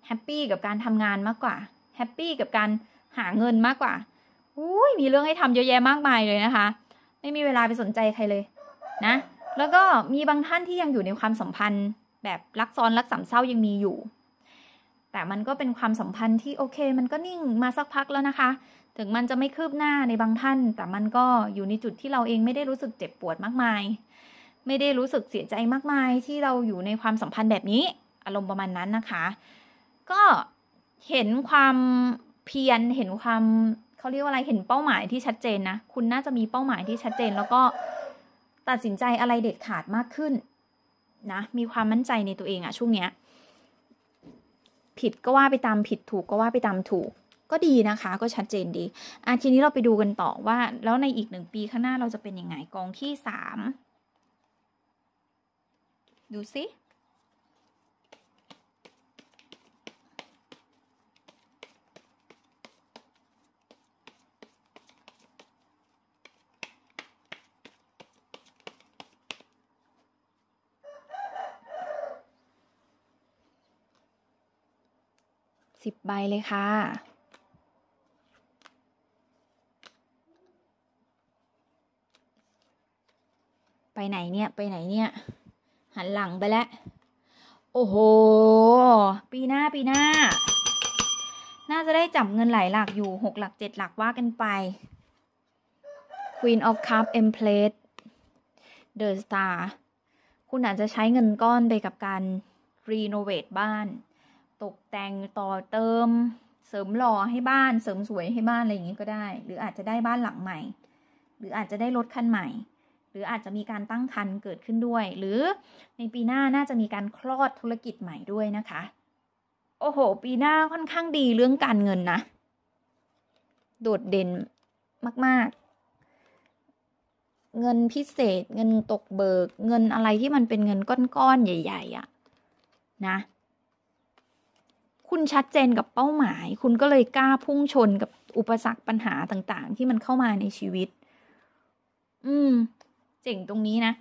แฮปปี้กับการทำงานมากกว่าแฮปปี้กับการหาเงินมากกว่า อุ้ยมีเรื่องให้ทำเยอะแยะมากมายเลยนะคะไม่มีเวลาไปสนใจใครเลยนะ แล้วก็มีบางท่านที่ยังอยู่ในความสัมพันธ์ แบบรักซ้อนรักสามเศร้ายังมีอยู่ แต่มันก็เป็นความสัมพันธ์ที่โอเค มันก็นิ่งมาสักพักแล้วนะคะ ถึงมันจะไม่คืบหน้าในบางท่าน แต่มันก็อยู่ในจุดที่เราเองไม่ได้รู้สึกเจ็บปวดมากมาย ไม่ได้รู้สึกเสียใจมากมายที่เราอยู่ในความสัมพันธ์แบบนี้ อารมณ์ประมาณนั้นนะคะ ก็เห็นความเพียรเห็นความเขาเรียกว่าอะไรเห็นเป้าหมายที่ชัดเจนนะ คุณน่าจะมีเป้าหมายที่ชัดเจน แล้วก็ตัดสินใจอะไรเด็ดขาดมากขึ้นนะมีความมั่นใจในตัวเองอะช่วงเนี้ย ผิดก็ว่าไปตามผิดถูกก็ว่าไปตามถูก ก็ดีนะคะก็ชัดเจนดีอ่ะทีนี้เราไปดูกันต่อว่า แล้วในอีกหนึ่งปีข้างหน้า เราจะเป็นยังไงกองที่สามดูสิ10ใบเลยค่ะ ไปไหนเนี่ย ไปไหนเนี่ย หันหลังไปแล้ว โอ้โห ปีหน้าปีหน้า น่าจะได้จับเงินหลายหลักอยู่6หลัก7 หลักว่ากันไป Queen of Cup e m p l a t e The Star คุณอาจจะใช้เงินก้อนไปกับการรีโนเวทบ้านแต่งต่อเติมเสริมหล่อให้บ้านเสริมสวยให้บ้านอะไรอย่างนี้ก็ได้ หรืออาจจะได้บ้านหลังใหม่ หรืออาจจะได้รถคันใหม่ หรืออาจจะมีการตั้งคันเกิดขึ้นด้วย หรือในปีหน้าน่าจะมีการคลอดธุรกิจใหม่ด้วยนะคะ โอ้โห ปีหน้าค่อนข้างดีเรื่องการเงินนะโดดเด่นมาก ๆ เงินพิเศษเงินตกเบิก เงินอะไรที่มันเป็นเงินก้อนๆใหญ่ ๆอะ่ะนะคุณชัดเจนกับเป้าหมาย คุณก็เลยกล้าพุ่งชนกับอุปสรรคปัญหาต่าง ๆ ที่มันเข้ามาในชีวิต อืม เจ๋งตรงนี้นะ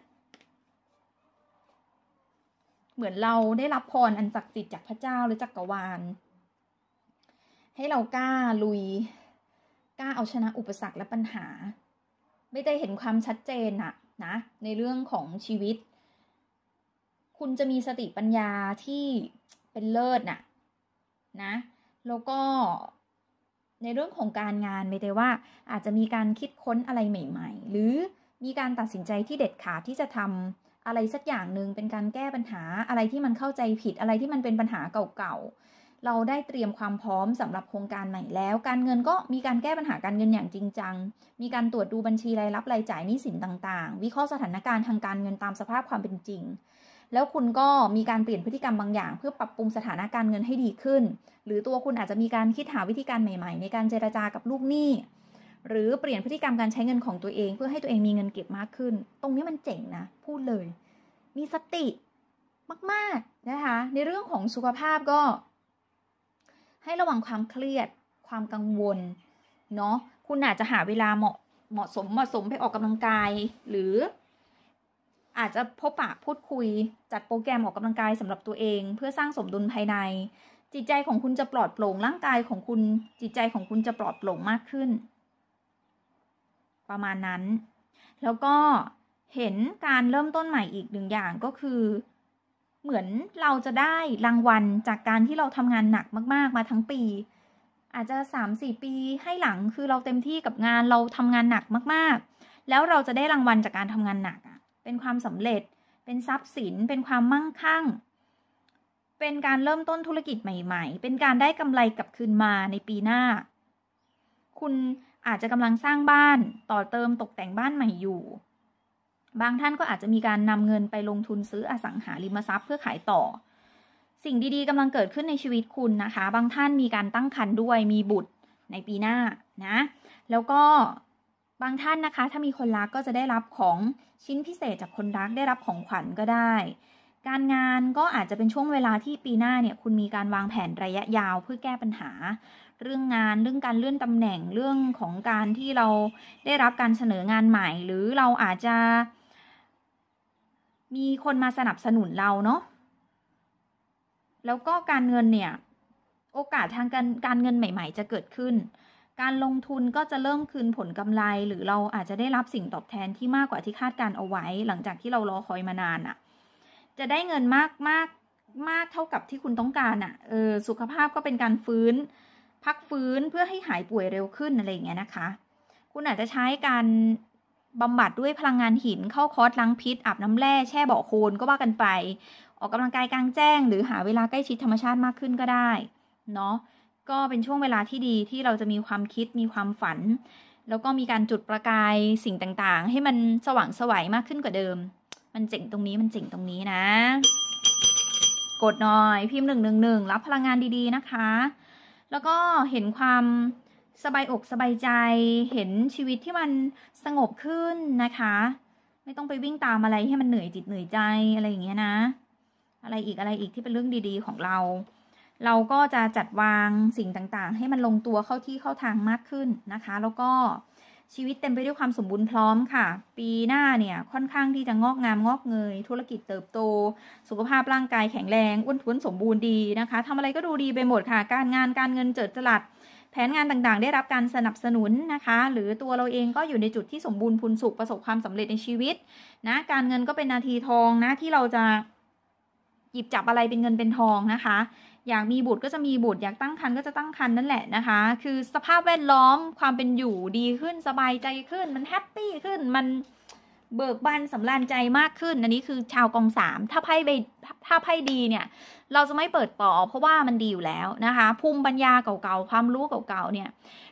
เหมือนเราได้รับพรอันศักดิ์สิทธิ์จากพระเจ้าหรือจักกรวาล ให้เรากล้าลุย กล้าเอาชนะอุปสรรคและปัญหา ไม่ได้เห็นความชัดเจนอะนะ ในเรื่องของชีวิต คุณจะมีสติปัญญาที่เป็นเลิศน่ะนะแล้วก็ในเรื่องของการงานไม่ได้ว่าอาจจะมีการคิดค้นอะไรใหม่ๆ หรือมีการตัดสินใจที่เด็ดขาด ที่จะทำ อะไรสักอย่างหนึ่งเป็นการแก้ปัญหาอะไรที่มันเข้าใจผิดอะไรที่มันเป็นปัญหาเก่าๆ เราได้เตรียมความพร้อมสำหรับโครงการใหม่แล้ว การเงินก็มีการแก้ปัญหาการเงินอย่างจริงจัง มีการตรวจดูบัญชีรายรับรายจ่ายหนี้สินต่างๆ วิเคราะห์สถานการณ์ทางการเงินตามสภาพความเป็นจริงแล้วคุณก็มีการเปลี่ยนพฤติกรรมบางอย่างเพื่อ ปรับปรุงสถานการเงินให้ดีขึ้น หรือตัวคุณอาจจะมีการคิดหาวิธีการใหม่ๆ ในการเจรจากับลูกหนี้ หรือเปลี่ยนพฤติกรรมการใช้เงินของตัวเอง เพื่อให้ตัวเองมีเงินเก็บมากขึ้น ตรงนี้มันเจ๋งนะพูดเลย มีสติมากๆนะคะในเรื่องของสุขภาพก็ ให้ระวังความเครียด ความกังวลเนาะคุณอาจจะหาเวลาเหมาะเหมาะสมเหมาะสมไปออกกำลังกายหรืออาจจะพบปะพูดคุย จัดโปรแกรมออกกำลังกายสำหรับตัวเองเพื่อสร้างสมดุลภายใน จิตใจของคุณจะปลอดโปร่งร่างกายของคุณ จิตใจของคุณจะปลอดโปร่งมากขึ้น ประมาณนั้น แล้วก็เห็นการเริ่มต้นใหม่อีกหนึ่งอย่างก็คือ เหมือนเราจะได้รางวัลจากการที่เราทำงานหนักมาก ๆ มาทั้งปี อาจจะ3-4 ปีให้หลังคือเราเต็มที่กับงานเราทำงานหนักมากๆ แล้วเราจะได้รางวัลจากการทำงานหนักเป็นความสำเร็จ เป็นทรัพย์สิน เป็นความมั่งคั่ง เป็นการเริ่มต้นธุรกิจใหม่ ๆ เป็นการได้กำไรกลับคืนมาในปีหน้า คุณอาจจะกำลังสร้างบ้านต่อเติมตกแต่งบ้านใหม่อยู่ บางท่านก็อาจจะมีการนำเงินไปลงทุนซื้ออสังหาริมทรัพย์เพื่อขายต่อ สิ่งดี ๆกำลังเกิดขึ้นในชีวิตคุณนะคะ บางท่านมีการตั้งครรภ์ด้วย มีบุตรในปีหน้านะ แล้วก็บางท่านนะคะ ถ้ามีคนรักก็จะได้รับของชิ้นพิเศษจากคนรัก ได้รับของขวัญก็ได้ การงานก็อาจจะเป็นช่วงเวลาที่ปีหน้าเนี่ยคุณมีการวางแผนระยะยาวเพื่อแก้ปัญหา เรื่องงาน เรื่องการเลื่อนตำแหน่งเรื่องของการที่เราได้รับการเสนองานใหม่หรือเราอาจจะ มีคนมาสนับสนุนเราเนาะแล้วก็การเงินเนี่ยโอกาสทางการการเงินใหม่ ๆ จะเกิดขึ้นการลงทุนก็จะเริ่มคืนผลกำไรหรือเราอาจจะได้รับสิ่งตอบแทนที่มากกว่าที่คาดการเอาไว้ หลังจากที่เรารอคอยมานานอะ่ะ จะได้เงินมากมากมากเท่ากับที่คุณต้องการอะ่ะเออสุขภาพก็เป็นการฟื้น พักฟื้นเพื่อให้หายป่วยเร็วขึ้นอะไรอย่างเงี้ยนะคะ คุณอาจจะใช้การบำบัดด้วยพลังงานหินเข้าคอร์สล้างพิษอาบน้ำแร่แช่เบาโคลนก็ว่ากันไป ออกกำลังกายกลางแจ้ง หรือหาเวลาใกล้ชิดธรรมชาติมากขึ้นก็ได้ เนาะก็เป็นช่วงเวลาที่ดีที่เราจะมีความคิดมีความฝัน แล้วก็มีการจุดประกายสิ่งต่างๆ ให้มันสว่างสวัยมากขึ้นกว่าเดิม มันเจ๋งตรงนี้มันเจ๋งตรงนี้นะ กดหน่อยพิมพ์หนึ่งหนึ่งหนึ่งรับพลังงานดีๆนะคะ แล้วก็เห็นความสบายอกสบายใจ เห็นชีวิตที่มันสงบขึ้นนะคะ ไม่ต้องไปวิ่งตามอะไรให้มันเหนื่อยจิตเหนื่อยใจอะไรอย่างเงี้ยนะ อะไรอีกอะไรอีกที่เป็นเรื่องดีๆของเราเราก็จะจัดวางสิ่งต่าง ๆ ให้มันลงตัวเข้าที่เข้าทางมากขึ้นนะคะ แล้วก็ชีวิตเต็มไปด้วยความสมบูรณ์พร้อมค่ะ ปีหน้าเนี่ยค่อนข้างที่จะงอกงาม งอกเงย ธุรกิจเติบโต สุขภาพร่างกายแข็งแรงอ้วนท้วนสมบูรณ์ดีนะคะ ทำอะไรก็ดูดีไปหมดค่ะ การงานการเงินเจิดจรัสแผนงานต่าง ๆ ได้รับการสนับสนุนนะคะ หรือตัวเราเองก็อยู่ในจุดที่สมบูรณ์พูนสุขประสบความสำเร็จในชีวิต นะ การเงินก็เป็นนาทีทองนะที่เราจะหยิบจับอะไรเป็นเงินเป็นทองนะคะอยากมีบุตรก็จะมีบุตรอยากตั้งครรภ์ก็จะตั้งครรภ์นั่นแหละนะคะ คือสภาพแวดล้อมความเป็นอยู่ดีขึ้นสบายใจขึ้นมันแฮปปี้ขึ้นมันเบิกบานสำราญใจมากขึ้น อันนี้คือชาวกองสาม ถ้าไพ่ไปถ้าไพ่ดีเนี่ย เราจะไม่เปิดต่อเพราะว่ามันดีอยู่แล้วนะคะ ภูมิปัญญาเก่าๆ ความรู้เก่า ๆ เนี่ย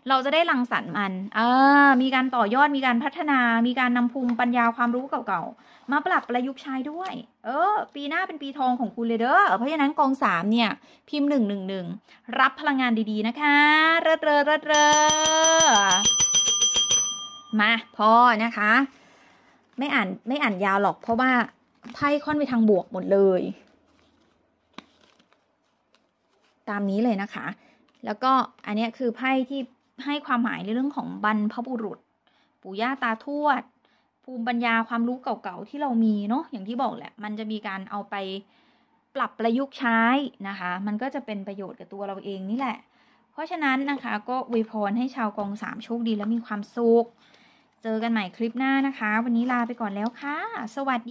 เราจะได้รังสรรค์มันเออมีการต่อยอด มีการพัฒนา มีการนำภูมิปัญญาความรู้เก่า ๆ มาปรับประยุกต์ใช้ด้วย เออ ปีหน้าเป็นปีทองของคุณเลยเด้อ เพราะฉะนั้นกองสามเนี่ย พิมพ์หนึ่งหนึ่งหนึ่ง รับพลังงานดี ๆ นะคะเรอเรอเรอเรอมาพอนะคะไม่อ่านไม่อ่านยาวหรอกเพราะว่าไพ่ค่อนไปทางบวกหมดเลย ตามนี้เลยนะคะ แล้วก็อันนี้คือไพ่ที่ให้ความหมายในเรื่องของบรรพบุรุษ ปู่ย่าตาทวด ภูมิปัญญาความรู้เก่าๆที่เรามีเนาะอย่างที่บอกแหละ มันจะมีการเอาไปปรับประยุกต์ใช้นะคะ มันก็จะเป็นประโยชน์กับตัวเราเองนี่แหละ เพราะฉะนั้นนะคะก็วีพรให้ชาวกองสามโชคดีและมีความสุขเจอกันใหม่คลิปหน้านะคะ วันนี้ลาไปก่อนแล้วค่ะ สวัสดี